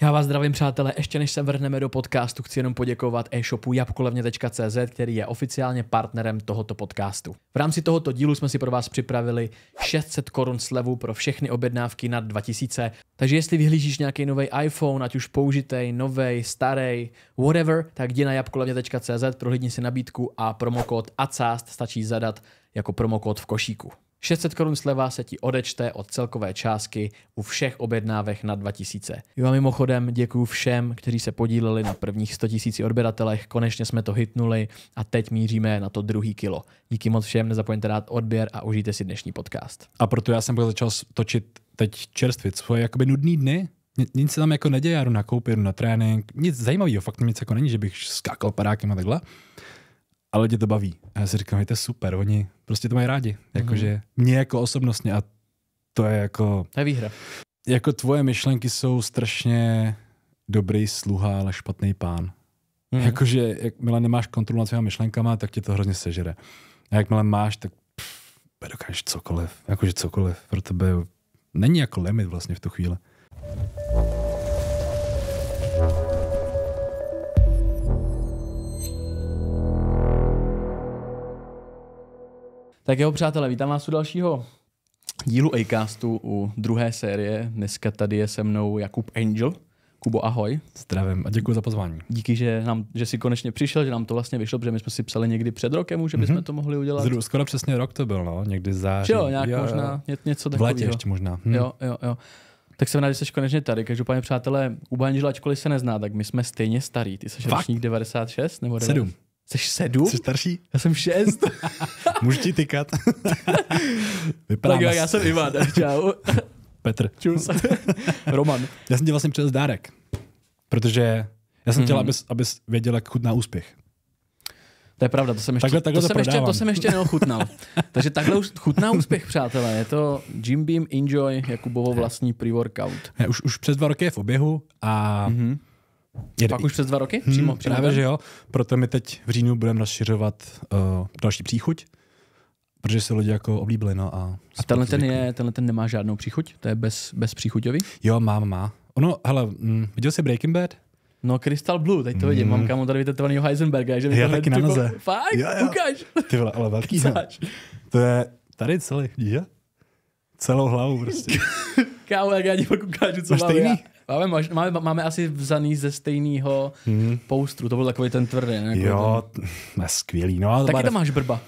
Já vás zdravím, přátelé. Ještě než se vrhneme do podcastu, chci jenom poděkovat e-shopu jabkolevně.cz, který je oficiálně partnerem tohoto podcastu. V rámci tohoto dílu jsme si pro vás připravili 600 korun slevu pro všechny objednávky nad 2000. Takže jestli vyhlížíš nějaký nový iPhone, ať už použitej, nový, starý, whatever, tak jdi na jabkolevně.cz, prohlídni si nabídku a promokód ACAST stačí zadat jako promokód v košíku. 600 korun sleva se ti odečte od celkové částky u všech objednávek na 2000. Jo a mimochodem děkuji všem, kteří se podíleli na prvních 100 000 odběratelech, konečně jsme to hitnuli a teď míříme na to druhý kilo. Díky moc všem, nezapomeňte dát odběr a užijte si dnešní podcast. A proto já jsem začal točit teď čerstvě svoje jakoby nudný dny, nic se tam jako neděje, já jdu na koupě, jdu na trénink, nic zajímavého, fakt nic jako není, že bych skákal parákem a takhle ale lidi to baví. A já si říkám, to je super, oni prostě to mají rádi. Jakože mm-hmm. mě jako osobnostně a to je jako... To je výhra. Jako tvoje myšlenky jsou strašně dobrý sluha, ale špatný pán. Mm-hmm. Jakože, jakmile nemáš kontrolu nad svými myšlenkama, tak tě to hrozně sežere. A jakmile máš, tak dokážeš cokoliv. Jakože cokoliv. Pro tebe není jako limit vlastně v tu chvíli. Tak jo, přátelé, vítám vás u dalšího dílu Acastu, u druhé série. Dneska tady je se mnou Jakub Angel. Kubo, ahoj. Zdravím a děkuji za pozvání. Díky, že, nám, že jsi konečně přišel, že nám to vlastně vyšlo, protože my jsme si psali někdy před rokem, že bychom mm-hmm. to mohli udělat. Zdru, skoro přesně rok to byl, no, někdy za. Jo, nějak jo, možná, jo. něco takového. V létě ještě možná. Hm. Jo, jo, jo. Tak jsem rád, že jsi konečně tady. Každopádně, přátelé, u Banžila, ačkoliv se nezná, tak my jsme stejně starý. Ty jsi ročník 96 nebo 97. Jsi sedm? Jsi starší? Já jsem šest. Můžu ti tykat. Vypadám. Tak jo, já jsem Ivan. Čau. Petr. Čus. Roman. Já jsem ti vlastně přines dárek. Protože já jsem mm. chtěl, mhm. abys, abys věděl, jak chutná úspěch. To je pravda, to jsem ještě, takhle, takhle to, to, jsem ještě, to jsem ještě neochutnal. Takže takhle už chutná úspěch, přátelé. Je to Jim Beam Enjoy, Jakubovo vlastní pre-workout. Už, už přes dva roky je v oběhu a mm-hmm. Jede... Pak už přes dva roky? Hmm, přímo, přímo právě, že jo. Proto my teď v říjnu budeme rozšiřovat uh, další příchuť, protože se lidi jako oblíbili. No, a a tenhle, ten je, tenhle ten nemá žádnou příchuť? To je bez, bez příchuťový? Jo, má, má. Ono, hele, mm, viděl jsi Breaking Bad? No Crystal Blue, teď to vidím, mm. mám kámo tady vytetovaný Heisenberga, že Já taky na jako- noze. Fakt? Jo, jo. Ukáž. Ty vole, ale velký. No. to je tady celý, je? Celou hlavu prostě. kámo, jak já ti pak ukážu, co Máš mám stejný? Máme, máme, máme asi vzaný ze stejného hmm. poustru, to byl takový ten tvrdý. Ne? Jako jo, ten... skvělý. No, Taky tam máš brba.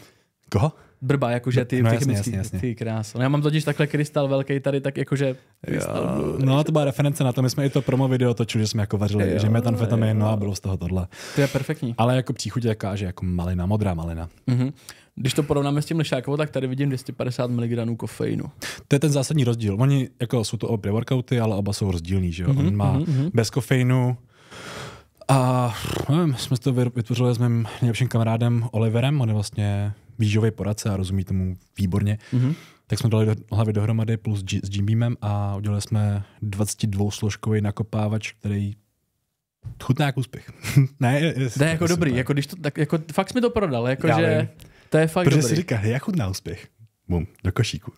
Koho? brba, jakože ty, no, ty jasně, jasně, jasně. ty krásu. No, já mám totiž takhle krystal velký tady, tak jakože krystal jo, No to byla reference na to, my jsme i to promo video točili, že jsme jako vařili, jo, že metanfetamin, no a bylo z toho tohle. To je perfektní. Ale jako příchuť jaká, že jako malina, modrá malina. Mm-hmm. Když to porovnáme s tím lišákovou, tak tady vidím 250 mg kofeinu. To je ten zásadní rozdíl. Oni jako jsou to oba workouty, ale oba jsou rozdílní, že jo? Mm-hmm, On má mm-hmm. bez kofeinu a nevím, jsme to vytvořili s mým nejlepším kamarádem Oliverem, on je vlastně výživový poradce a rozumí tomu výborně. Mm-hmm. Tak jsme dali do, hlavy dohromady plus G, s Beamem a udělali jsme 22-složkový nakopávač, který chutná jako úspěch. ne, to je jako super. dobrý, jako když to, tak, jako fakt jsme to prodali? jako Já že... Vím. To je fakt Protože dobrý. si říká, jak na úspěch. Bum, do košíku.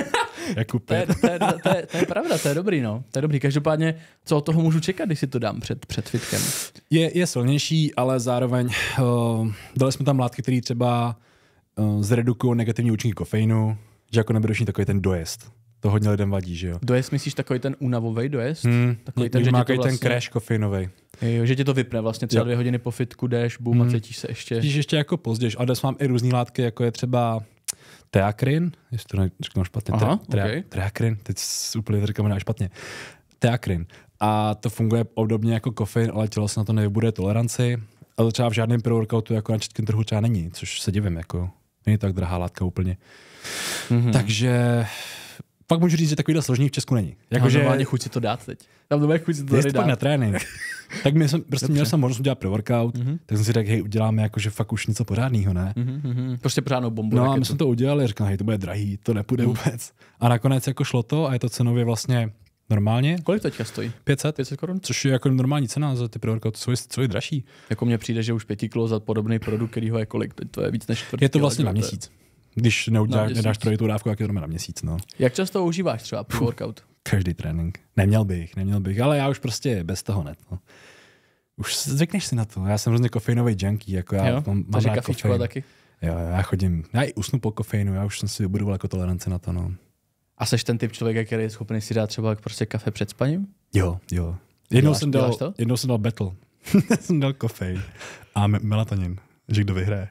Jakub to, je, to, je, to, je, to je pravda, to je dobrý, no. To je dobrý. Každopádně, co od toho můžu čekat, když si to dám před, před fitkem? Je, je silnější, ale zároveň uh, dali jsme tam látky, které třeba uh, zredukují negativní účinky kofeinu, že jako nebude takový ten dojezd. To hodně lidem vadí, že jo. Dojezd myslíš takový ten únavový dojezd? Hmm. Takový ten, že vlastně... ten crash kofinový. Vlastně. Jo, že ti to vypne vlastně třeba jo. dvě hodiny po fitku, jdeš, bum hmm. a cítíš se ještě. Cítíš ještě jako pozdě, A dnes mám i různé látky, jako je třeba teakrin, jestli to neřeknu špatně, Aha, te, okay. teakrin, teď úplně říkám špatně, teakrin. A to funguje obdobně jako kofein, ale tělo se na to nevybude toleranci. A to třeba v žádném pro-workoutu jako na českém trhu třeba není, což se divím, jako není tak drahá látka úplně. Mm-hmm. Takže pak můžu říct, že takovýhle složení v Česku není. Jako, že... normálně chuť si to dát teď. Tam doma chuť si to dát. pak na trénink. tak mě jsem, prostě Dobře. měl jsem možnost udělat pro workout, mm-hmm. tak jsem si řekl, hej, uděláme jako, že fakt už něco pořádného, ne? Mm-hmm. Prostě pořádnou bombu. No a my jsme to udělali, Řekl, hej, to bude drahý, to nepůjde mm. vůbec. A nakonec jako šlo to a je to cenově vlastně normálně. Kolik teďka stojí? 500. 500 korun. Což je jako normální cena za ty pre workout co je, co je dražší. Jako mně přijde, že už pětiklo kilo za podobný produkt, který ho je kolik, teď to je víc než čtvrt. Je to vlastně na měsíc. Když neudělá, no, nedáš trojit tu dávku, tak je to na měsíc. No. Jak často užíváš třeba workout? Každý trénink. Neměl bych, neměl bych, ale já už prostě bez toho net. No. Už zvykneš si na to. Já jsem hrozně kofeinový junkie. Jako já jo, mám, takže mám kofein. taky. Jo, já chodím, já i usnu po kofeinu, já už jsem si vybudoval jako toleranci na to. No. A jsi ten typ člověka, který je schopný si dát třeba prostě kafe před spaním? Jo, jo. Jednou, děláš, jsem, dal, jednou jsem dal battle. jsem dal kofein a melatonin, že kdo vyhraje.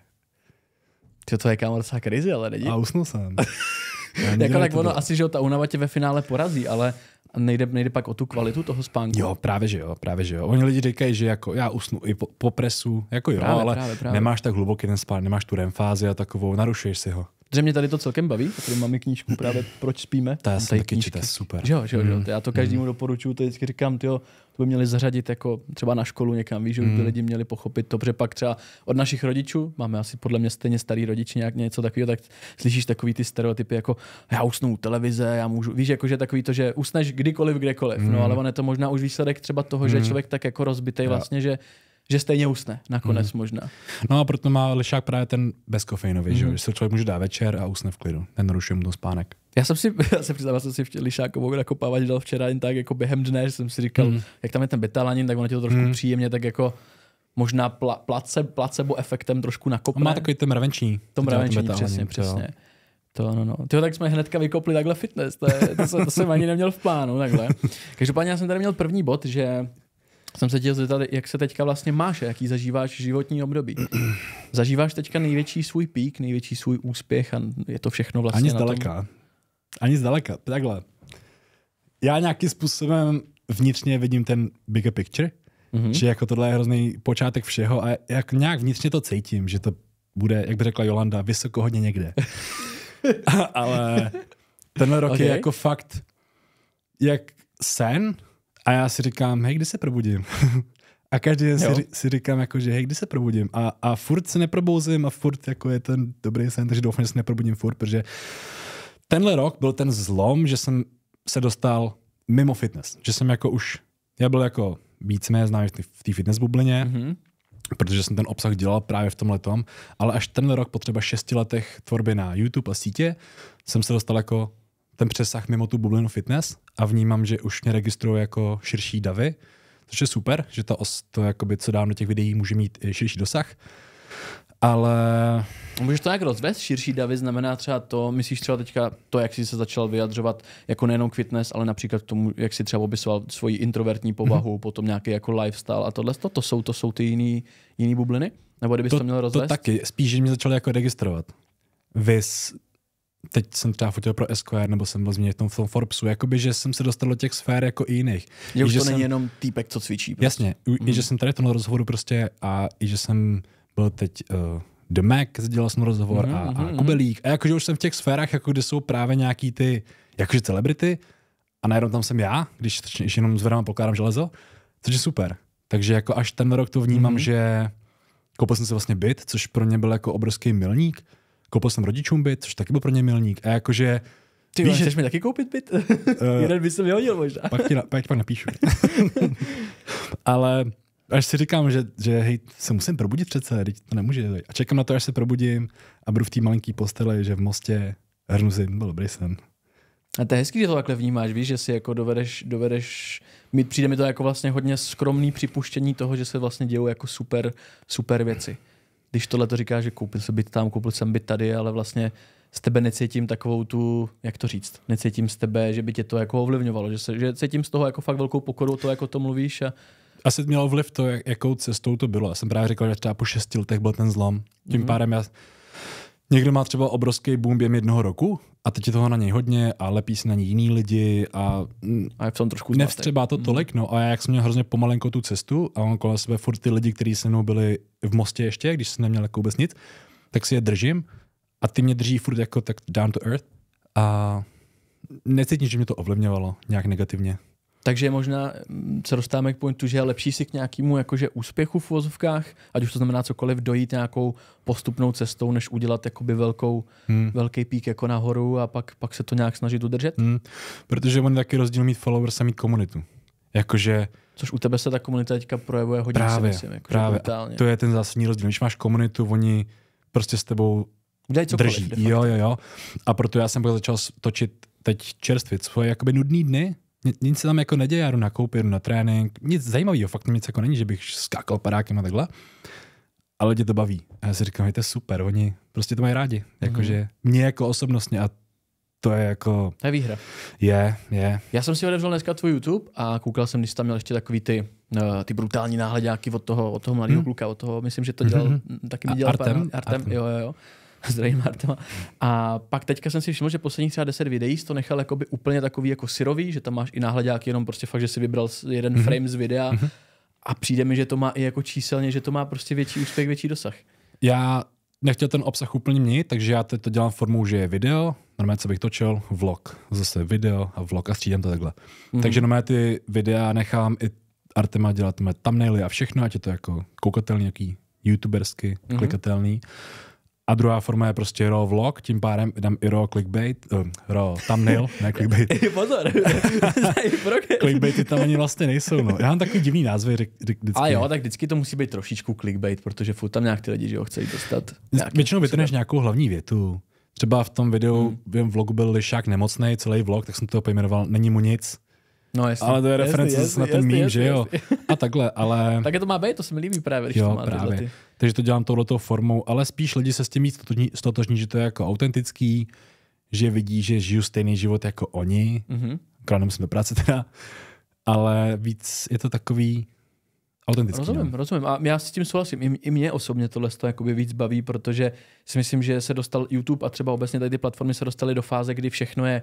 Ty to je kámo docela krizi, ale není. A usnul jsem. jako tak ono, asi, že jo, ta únava tě ve finále porazí, ale nejde, nejde pak o tu kvalitu toho spánku. Jo, právě že jo, právě že jo. Oni lidi říkají, že jako já usnu i po, po presu, jako jo, právě, ale právě, právě. nemáš tak hluboký ten spánek, nemáš tu remfázi a takovou, narušuješ si ho. Že mě tady to celkem baví, protože máme knížku právě Proč spíme. To je jsem super. Jo, jo, jo, mm. Já to každému mm. doporučuji, to vždycky říkám, tyjo, to by měli zařadit jako třeba na školu někam, víš, že mm. by lidi měli pochopit to, protože pak třeba od našich rodičů, máme asi podle mě stejně starý rodič nějak něco takového, tak slyšíš takový ty stereotypy jako já usnu u televize, já můžu, víš, jakože takový to, že usneš kdykoliv, kdekoliv, no, mm. no ale on je to možná už výsledek třeba toho, mm. že člověk tak jako rozbitej vlastně, že že stejně usne nakonec mm. možná. No a proto má lišák právě ten bezkofeinový, mm. že, se člověk může dát večer a usne v klidu, nenarušuje mu to spánek. Já jsem si, já se přiznám, jsem si v lišákovou nakopávat dal včera jen tak jako během dne, že jsem si říkal, mm. jak tam je ten betalanin, tak ono ti to trošku mm. příjemně, tak jako možná pla, place, placebo efektem trošku nakopne. On má takový ten mravenční. To mravenční, přesně, přesně. To, to no, no. Tyho, tak jsme hnedka vykopli takhle fitness, to, je, to, se, to jsem ani neměl v plánu, takhle. Každopádně já jsem tady měl první bod, že jsem se chtěl zeptat, jak se teďka vlastně máš, jaký zažíváš životní období. zažíváš teďka největší svůj pík, největší svůj úspěch a je to všechno vlastně Ani zdaleka. tom... Ani zdaleka, takhle. Já nějakým způsobem vnitřně vidím ten bigger picture, mm-hmm. že jako tohle je hrozný počátek všeho a jak nějak vnitřně to cítím, že to bude, jak by řekla Jolanda, vysoko hodně někde. Ale tenhle rok okay. je jako fakt jak sen, a já si říkám, hej, kdy se probudím? a každý den si, si, říkám, jako, že hej, kdy se probudím? A, a furt se neprobouzím a furt jako je ten dobrý sen, takže doufám, že se neprobudím furt, protože tenhle rok byl ten zlom, že jsem se dostal mimo fitness. Že jsem jako už, já byl jako víceméně známý v té fitness bublině, mm-hmm. protože jsem ten obsah dělal právě v tom letom, ale až ten rok po třeba šesti letech tvorby na YouTube a sítě jsem se dostal jako ten přesah mimo tu bublinu fitness a vnímám, že už mě registrují jako širší davy, což je super, že to os, to, jakoby, co dám do těch videí, může mít i širší dosah. Ale... Můžeš to nějak rozvést? Širší davy znamená třeba to, myslíš třeba teďka to, jak jsi se začal vyjadřovat jako nejenom k fitness, ale například k tomu, jak jsi třeba opisoval svoji introvertní mhm. povahu, mm-hmm. potom nějaký jako lifestyle a tohle, to, to jsou, to jsou ty jiný, jiný bubliny? Nebo kdybys to, to měl rozvést? To taky, spíš, že mě začal jako registrovat. Vys teď jsem třeba fotil pro Esquire, nebo jsem byl změnit v tom, v Forbesu, jakoby, že jsem se dostal do těch sfér jako i jiných. Je že to jsem, není jenom týpek, co cvičí. Prostě. Jasně, mm. i mhm. že jsem tady v tom rozhovoru prostě a i že jsem byl teď uh, The Mac, dělal jsem rozhovor mm, a, a mm, Kubelík. Jako mhm. A jakože už jsem v těch sférách, jako kde jsou právě nějaký ty, jakože celebrity, a najednou tam jsem já, když, když jenom zvedám pokládám železo, což je super. Takže jako až ten rok to vnímám, mm. že koupil jsem si vlastně byt, což pro mě byl jako obrovský milník, Koupil jsem rodičům byt, což taky byl pro ně milník. A jakože ty Víš, že... mi taky koupit byt? Uh, Jeden by se mi hodil možná. Pak ti na, pak, pak napíšu. Ale až si říkám, že, že hej, se musím probudit přece, teď to nemůže. A čekám na to, až se probudím a budu v té malinký posteli, že v Mostě hrnu si, byl dobrý sen. A to je hezký, že to takhle vnímáš, víš, že si jako dovedeš, dovedeš mít, přijde mi to jako vlastně hodně skromný připuštění toho, že se vlastně dějou jako super, super věci když tohle to říká, že koupil jsem byt tam, koupil jsem byt tady, ale vlastně z tebe necítím takovou tu, jak to říct, necítím z tebe, že by tě to jako ovlivňovalo, že, se, že cítím z toho jako fakt velkou pokoru, to jako to mluvíš a asi mělo vliv to, jak, jakou cestou to bylo. Já jsem právě říkal, že třeba po šesti letech byl ten zlom. Tím mm-hmm. pádem já... Někdo má třeba obrovský boom během jednoho roku, a teď je toho na něj hodně a lepí se na něj jiný lidi a, a je v tom trošku nevstřebá to mhm. tolik. No. A já jak jsem měl hrozně pomalenko tu cestu a on kolem sebe furt ty lidi, kteří se mnou byli v mostě ještě, když jsem neměl jako vůbec nic, tak si je držím a ty mě drží furt jako tak down to earth a necítím, že mě to ovlivňovalo nějak negativně. Takže možná mm, se dostáváme k pointu, že je lepší si k nějakému jakože úspěchu v vozovkách, ať už to znamená cokoliv, dojít nějakou postupnou cestou, než udělat jakoby velkou, hmm. velký pík jako nahoru a pak, pak se to nějak snažit udržet. Hmm. Protože on je taky rozdíl mít followers a mít komunitu. Jakože Což u tebe se ta komunita teďka projevuje hodně, právě, si myslím, jako, právě. To je ten zásadní rozdíl. Když máš komunitu, oni prostě s tebou Udělej cokoliv, drží. Jo, jo, jo. A proto já jsem pak začal točit teď čerstvit svoje jakoby nudný dny, nic se tam jako neděje, já jdu na koupě, jdu na trénink, nic zajímavého, fakt nic jako není, že bych skákal padákem a takhle, ale lidi to baví. A já si říkám, je to super, oni prostě to mají rádi, jakože mm-hmm. mě jako osobnostně a to je jako... To je výhra. Je, je. Já jsem si odevřel dneska tvůj YouTube a koukal jsem, když tam měl ještě takový ty, uh, ty brutální náhledňáky od toho, od toho mladého mm. kluka, od toho, myslím, že to dělal, hmm. taky mi dělal Artem, Pan, Artem, Artem, jo, jo, jo. Zdravím, Marto. A pak teďka jsem si všiml, že posledních třeba 10 videí jsi to nechal jakoby úplně takový jako syrový, že tam máš i náhledák jenom prostě fakt, že si vybral jeden mm-hmm. frame z videa mm-hmm. a přijde mi, že to má i jako číselně, že to má prostě větší úspěch, větší dosah. Já nechtěl ten obsah úplně měnit, takže já teď to dělám formou, že je video, normálně co bych točil, vlog, zase video a vlog a střídám to takhle. Mm-hmm. Takže normálně ty videa nechám i Artema dělat tam thumbnaily a všechno, ať je to jako koukatelný, jaký youtubersky, mm-hmm. klikatelný. Mm-hmm a druhá forma je prostě raw vlog, tím pádem dám i raw clickbait, uh, raw thumbnail, ne clickbait. Pozor, clickbaity tam ani vlastně nejsou. No. Já mám takový divný názvy vždycky. A jo, tak vždycky to musí být trošičku clickbait, protože furt tam nějak ty lidi, že ho chcejí dostat. Většinou vytrhneš nějakou hlavní větu. Třeba v tom videu, hmm. v vlogu byl Lišák nemocný, celý vlog, tak jsem to pojmenoval Není mu nic. No jestli, Ale to je reference jestli, na ten jestli, mím, jestli, že jo? Jestli. A takhle, ale... tak to má být, to se mi líbí právě, když jo, to má právě. Takže to dělám touhletou formou, ale spíš lidi se s tím mít stotožní, že to je jako autentický, že vidí, že žiju stejný život jako oni, mm-hmm. kromě jsme práce teda, ale víc je to takový autentický. No. Rozumím, no. rozumím. A já s tím souhlasím. I, i mě osobně tohle to jakoby víc baví, protože si myslím, že se dostal YouTube a třeba obecně tady ty platformy se dostaly do fáze, kdy všechno je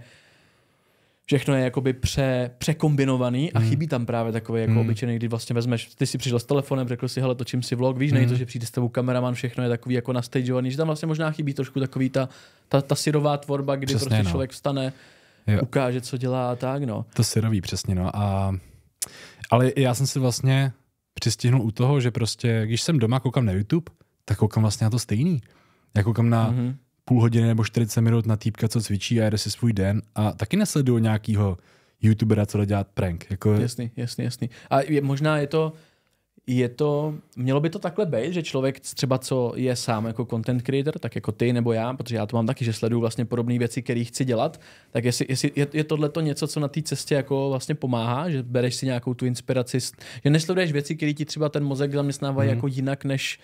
všechno je jakoby pře, překombinovaný a mm. chybí tam právě takové jako mm. obyčejný, kdy vlastně vezmeš, ty si přišel s telefonem, řekl si, hele, točím si vlog, víš, mm. nejde to, hmm. že přijde s tebou kameraman, všechno je takový jako nastageovaný, že tam vlastně možná chybí trošku takový ta, ta, ta syrová tvorba, kdy přesně, prostě no. člověk vstane, jo. ukáže, co dělá a tak, no. To syrový, přesně, no. A, ale já jsem si vlastně přistihnul u toho, že prostě, když jsem doma, koukám na YouTube, tak koukám vlastně na to stejný. jako koukám na mm-hmm půl hodiny nebo 40 minut na týpka, co cvičí a jede si svůj den a taky nesledují nějakýho youtubera, co jde dělat prank. Jako... Jasný, jasný, jasný. A je, možná je to, je to, mělo by to takhle být, že člověk třeba, co je sám jako content creator, tak jako ty nebo já, protože já to mám taky, že sleduju vlastně podobné věci, které chci dělat, tak jestli, jestli je, je tohle to něco, co na té cestě jako vlastně pomáhá, že bereš si nějakou tu inspiraci, že nesleduješ věci, které ti třeba ten mozek zaměstnávají hmm. jako jinak, než,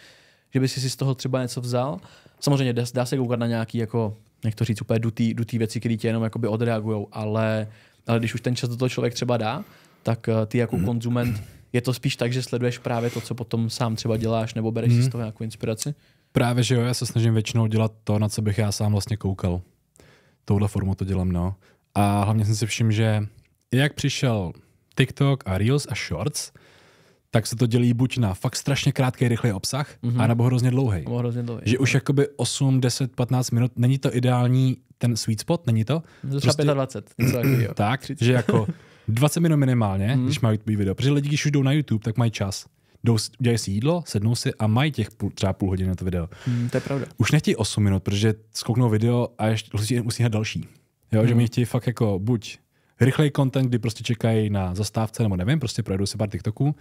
že by si si z toho třeba něco vzal. Samozřejmě dá, dá se koukat na nějaký, jako, jak to říct, úplně dutý, dutý věci, které tě jenom jakoby odreagujou, ale, ale když už ten čas do toho člověk třeba dá, tak eh, ty jako hmm. konzument je to spíš tak, že sleduješ právě to, co potom sám třeba děláš, nebo bereš hmm. si z mhm. toho nějakou inspiraci? Právě, že jo, já se snažím většinou dělat to, na co bych já sám vlastně koukal. Touhle formou to dělám, no. A hlavně jsem si všiml, že jak přišel TikTok a Reels a Shorts, tak se to dělí buď na fakt strašně krátký, rychlý obsah, mm-hmm. anebo hrozně dlouhý. hrozně dlouhý. Že už jakoby 8, 10, 15 minut, není to ideální ten sweet spot, není to? Zase prostě, 25, něco takového. Tak, 30. že jako 20 minut minimálně, mm. hmm když mají tvůj video. Protože lidi, když už jdou na YouTube, tak mají čas. Jdou, dělají si jídlo, sednou si a mají těch půl, třeba půl hodiny na to video. Mm, to je pravda. Už nechtějí 8 minut, protože skoknou video a ještě musí hned další. Jo, mm. že mi mhm. chtějí fakt jako buď rychlej content, kdy prostě čekají na zastávce, nebo nevím, prostě projedou se pár TikToků,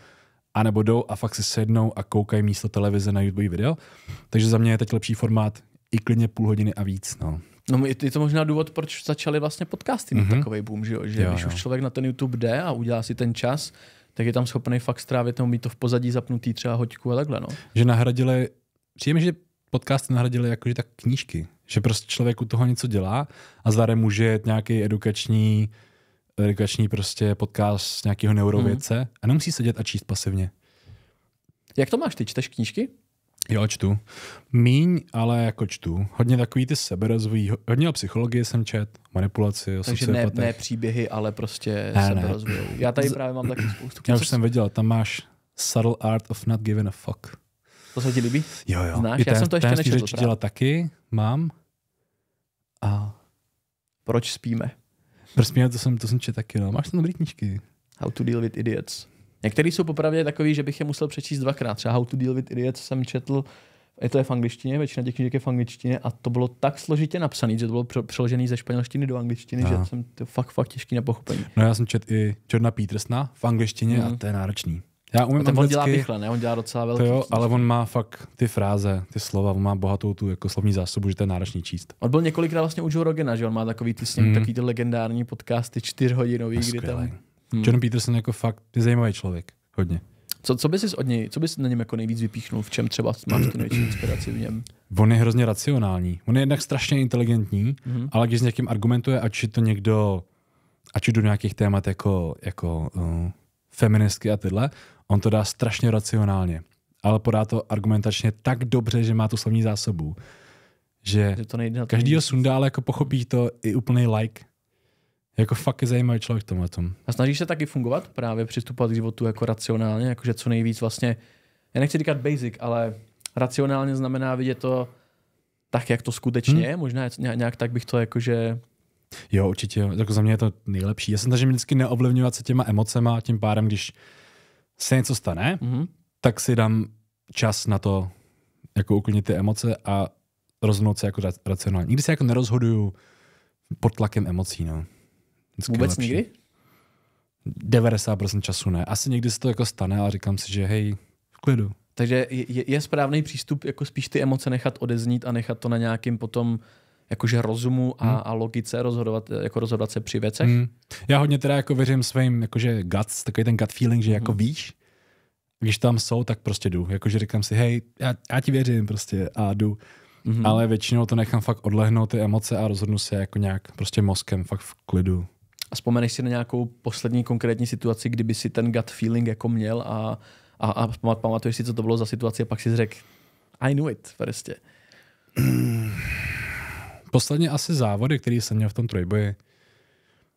anebo jdou a fakt si sednou a koukají místo televize na YouTube video. Takže za mě je teď lepší formát i klidně půl hodiny a víc. No. No, je to možná důvod, proč začaly vlastně podcasty mm-hmm. takový boom, že, jo? že jo, když jo. už člověk na ten YouTube jde a udělá si ten čas, tak je tam schopný fakt strávit nebo mít to v pozadí zapnutý třeba hoďku a takhle. No. Že nahradili, přijeme, že podcasty nahradili jakože tak knížky, že prostě člověk u toho něco dělá a zároveň může jet nějaký edukační rekreační prostě podcast nějakého neurovědce mm. a nemusí sedět a číst pasivně. Jak to máš ty? Čteš knížky? Jo, čtu. Míň, ale jako čtu. Hodně takový ty seberozvojí. Hodně o psychologii jsem čet, manipulaci, o Takže ne, ne příběhy, ale prostě ne, Já tady právě mám taky spoustu knížek. Já už jsem viděl, tam máš Subtle Art of Not Giving a Fuck. To se ti líbí? Jo, jo. Znáš? I ten, Já jsem to ještě nečetl. dělat taky, mám. A... Proč spíme? Prostě to jsem, to jsem četl taky, no. Máš tam dobrý knížky. How to deal with idiots. Některý jsou popravdě takový, že bych je musel přečíst dvakrát. Třeba How to deal with idiots jsem četl, je to je v angličtině, většina těch knížek je v angličtině a to bylo tak složitě napsané, že to bylo přeložené ze španělštiny do angličtiny, Aha. že jsem to fakt, fakt těžký na pochopení. No já jsem četl i Černa Petersna v angličtině mm. a mhm. to je náročný. Já umím a ten anglicky, on dělá rychle, ne? On dělá docela velký. To jo, ale on má fakt ty fráze, ty slova, on má bohatou tu jako slovní zásobu, že to je náročný číst. On byl několikrát vlastně u Joe Rogena, že on má takový ty, s ním, mm. takový ty legendární podcasty čtyřhodinový, kdy tam... Hmm. John Peterson jako fakt je zajímavý člověk, hodně. Co, co bys od něj, co bys na něm jako nejvíc vypíchnul, v čem třeba máš tu největší inspiraci v něm? On je hrozně racionální. On je jednak strašně inteligentní, mm-hmm. ale když s někým argumentuje, ať je to někdo, ať je do nějakých témat jako, jako uh, feministky a tyhle, on to dá strašně racionálně, ale podá to argumentačně tak dobře, že má tu slovní zásobu, že, že to nejde každýho sundá, ale jako pochopí to i úplný like. Jako fakt je zajímavý člověk tomhle tom. A snažíš se taky fungovat, právě přistupovat k životu jako racionálně, jakože co nejvíc vlastně, já nechci říkat basic, ale racionálně znamená vidět to tak, jak to skutečně hmm. je, možná nějak tak bych to jakože Jo, určitě. Jako za mě je to nejlepší. Já se snažím vždycky neovlivňovat se těma emocema a tím pádem, když se něco stane, mm-hmm. tak si dám čas na to, jako uklidnit ty emoce a rozhodnout se jako racionálně. Nikdy se jako nerozhoduju pod tlakem emocí, no. Vždycky Vůbec nikdy? 90% času ne. Asi někdy se to jako stane, ale říkám si, že hej, v klidu. Takže je, je správný přístup jako spíš ty emoce nechat odeznít a nechat to na nějakým potom jakože rozumu a, hmm. a logice rozhodovat, eh, jako rozhodovat se při věcech. Hmm. Já hodně teda jako věřím svým jakože guts, takový ten gut feeling, že jako hmm. víš, když tam jsou, tak prostě jdu. Jakože říkám si, hej, já, já ti věřím prostě a jdu. hmm Ale většinou to nechám fakt odlehnout ty emoce a rozhodnu se jako nějak prostě mozkem, fakt v klidu. A vzpomeneš si na nějakou poslední konkrétní situaci, kdyby si ten gut feeling jako měl a, a, a pamatuješ si, co to bylo za situaci a pak si řekl, I knew it, prostě. posledně asi závody, který jsem měl v tom trojboji.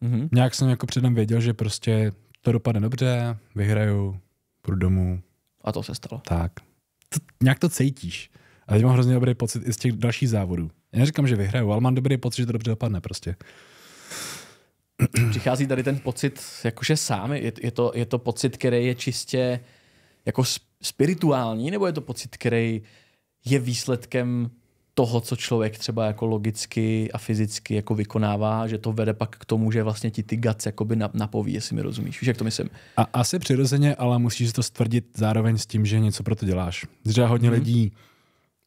Mm-hmm. Nějak jsem jako předem věděl, že prostě to dopadne dobře, vyhraju, půjdu domů. A to se stalo. Tak. To, nějak to cítíš. A teď mám hrozně dobrý pocit i z těch dalších závodů. Já neříkám, že vyhraju, ale mám dobrý pocit, že to dobře dopadne prostě. Přichází tady ten pocit jakože sám. Je, je, to, je to pocit, který je čistě jako spirituální, nebo je to pocit, který je výsledkem toho, co člověk třeba jako logicky a fyzicky jako vykonává, že to vede pak k tomu, že vlastně ti ty gac jakoby napoví, jestli mi rozumíš. Víš, jak to myslím? A asi přirozeně, ale musíš to stvrdit zároveň s tím, že něco pro to děláš. Třeba hodně mm-hmm. lidí,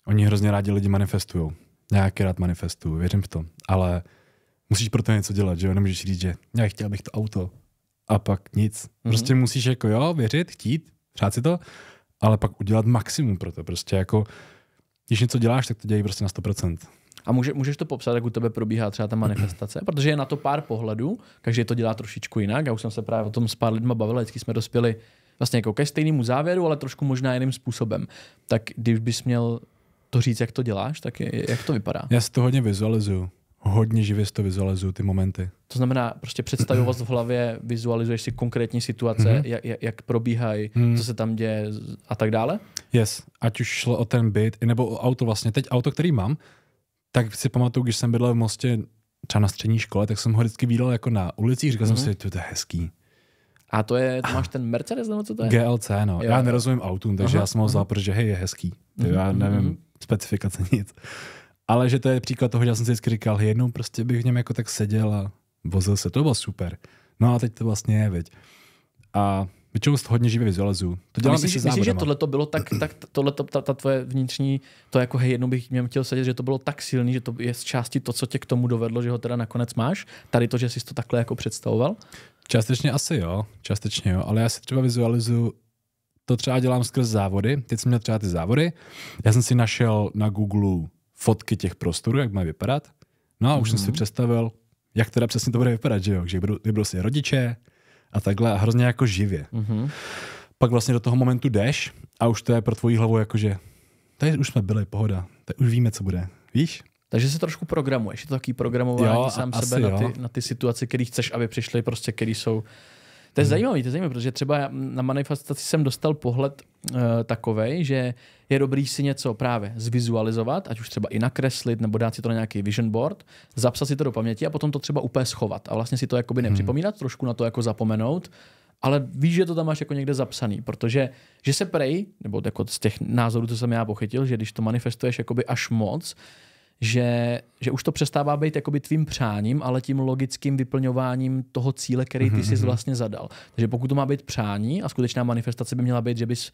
oni hrozně rádi lidi manifestují. Nějaký rád manifestuju, věřím v to. Ale musíš pro to něco dělat, že jo? Nemůžeš říct, že já chtěl bych to auto a pak nic. Mhm. Prostě mm-hmm. musíš jako jo, věřit, chtít, přát si to, ale pak udělat maximum pro to. Prostě jako když něco děláš, tak to dělají prostě na 100%. A může, můžeš to popsat, jak u tebe probíhá třeba ta manifestace? Protože je na to pár pohledů, každý to dělá trošičku jinak. Já už jsem se právě o tom s pár lidma bavil, vždycky jsme dospěli vlastně jako ke stejnému závěru, ale trošku možná jiným způsobem. Tak když bys měl to říct, jak to děláš, tak je, jak to vypadá? Já si to hodně vizualizuju hodně živě to vizualizuju, ty momenty. To znamená, prostě představivost v hlavě, vizualizuješ si konkrétní situace, mm-hmm. jak, jak probíhají, mm. co se tam děje a tak dále? Yes, ať už šlo o ten byt, nebo o auto vlastně. Teď auto, který mám, tak si pamatuju, když jsem bydlel v Mostě třeba na střední škole, tak jsem ho vždycky viděl jako na ulicích, říkal mm-hmm. jsem mhm. si, to je hezký. A to je, to ah. máš ten Mercedes, nebo co to je? GLC, no. Jo, já nerozumím autům, takže aha, já jsem ho vzal, protože hej, je hezký. mm-hmm. Já mhm, nevím mhm. specifikace nic. Ale že to je příklad toho, že já jsem si vždycky říkal, jednou prostě bych v něm jako tak seděl a vozil se, to bylo super. No a teď to vlastně je, veď. A většinou hodně živě vizualizuju. To dělám a myslíš, myslíš, že tohle to bylo tak, tak tohle ta, ta, tvoje vnitřní, to jako hej, jednou bych měl chtěl sedět, že to bylo tak silný, že to je z části to, co tě k tomu dovedlo, že ho teda nakonec máš. Tady to, že jsi to takhle jako představoval? Částečně asi jo, částečně jo, ale já si třeba vizualizuju to třeba dělám skrz závody. Teď jsem měl třeba ty závody. Já jsem si našel na Google fotky těch prostorů, jak mají vypadat. No a už mm-hmm. jsem si mhm. představil, jak teda přesně to bude vypadat, že jo? Že budou, budou si rodiče a takhle a hrozně jako živě. Mm-hmm. Pak vlastně do toho momentu jdeš a už to je pro tvoji hlavu jakože, tady už jsme byli, pohoda, tady už víme, co bude. Víš? Takže se trošku programuješ, je to takový programování jo, sám sebe na ty, na ty situace, které chceš, aby přišly, prostě které jsou to je hmm. zajímavé, to je zajímavý, protože třeba na manifestaci jsem dostal pohled uh, eh, takový, že je dobrý si něco právě zvizualizovat, ať už třeba i nakreslit, nebo dát si to na nějaký vision board, zapsat si to do paměti a potom to třeba úplně schovat a vlastně si to jakoby mhm. nepřipomínat, hmm. trošku na to jako zapomenout, ale víš, že to tam máš jako někde zapsaný, protože že se prej, nebo jako z těch názorů, co jsem já pochytil, že když to manifestuješ jakoby až moc, že, že už to přestává být jakoby tvým přáním, ale tím logickým vyplňováním toho cíle, který ty mhm, jsi mhm. vlastně zadal. Takže pokud to má být přání a skutečná manifestace by měla být, že bys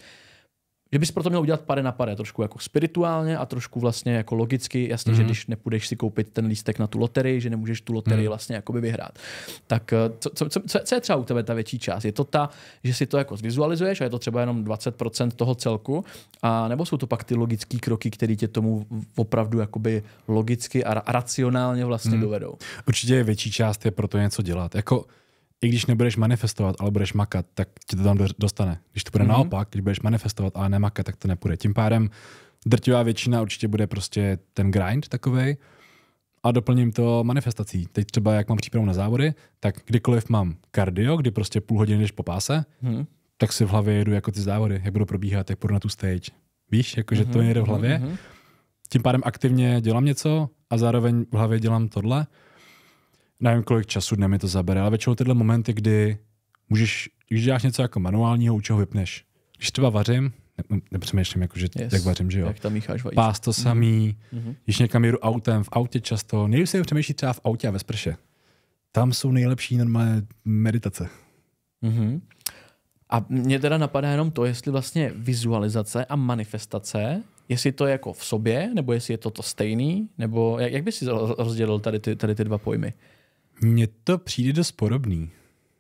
že bys proto měl udělat pare na pare, trošku jako spirituálně a trošku vlastně jako logicky, jasně, mm-hmm. že mhm. když nepůjdeš si koupit ten lístek na tu loterii, že nemůžeš tu loterii mm-hmm. vlastně jakoby vyhrát. Tak eh, co, co, co, co je třeba u tebe ta větší část? Je to ta, že si to jako zvizualizuješ a je to třeba jenom 20% toho celku, a nebo jsou to pak ty logické kroky, které tě tomu opravdu jakoby logicky a racionálně vlastně mm-hmm. dovedou? Určitě větší část je proto něco dělat. Jako i když nebudeš manifestovat, ale budeš makat, tak ti to tam dostane. Když to bude mm-hmm. naopak, když budeš manifestovat, ale nemakat, tak to nepůjde. Tím pádem drtivá většina určitě bude prostě ten grind takový a doplním to manifestací. Teď třeba, jak mám přípravu na závody, tak kdykoliv mám kardio, kdy prostě půl hodiny jdeš po páse, mm-hmm. tak si v hlavě jedu jako ty závody, jak budu probíhat, jak půjdu na tu stage. Víš, jakože mm-hmm. to mhm, jde v hlavě. Mm-hmm. Tím pádem aktivně dělám něco a zároveň v hlavě dělám tohle nevím, kolik času dne mi to zabere, ale většinou tyhle momenty, kdy můžeš, když děláš něco jako manuálního, u čeho vypneš. Když třeba vařím, ne, nepřemýšlím, jako, že yes. jak vařím, že jo. Jak tam mícháš vajíčka. Pás to mhm. samý, mm-hmm. když někam jedu autem, v autě často, nejvíc se přemýšlí třeba v autě a ve sprše. Tam jsou nejlepší normálně meditace. Mm-hmm. A mě teda napadá jenom to, jestli vlastně vizualizace a manifestace, jestli to je jako v sobě, nebo jestli je to to stejný, nebo jak, jak bys si rozdělil tady ty, tady ty dva pojmy? Mně to přijde dost podobný.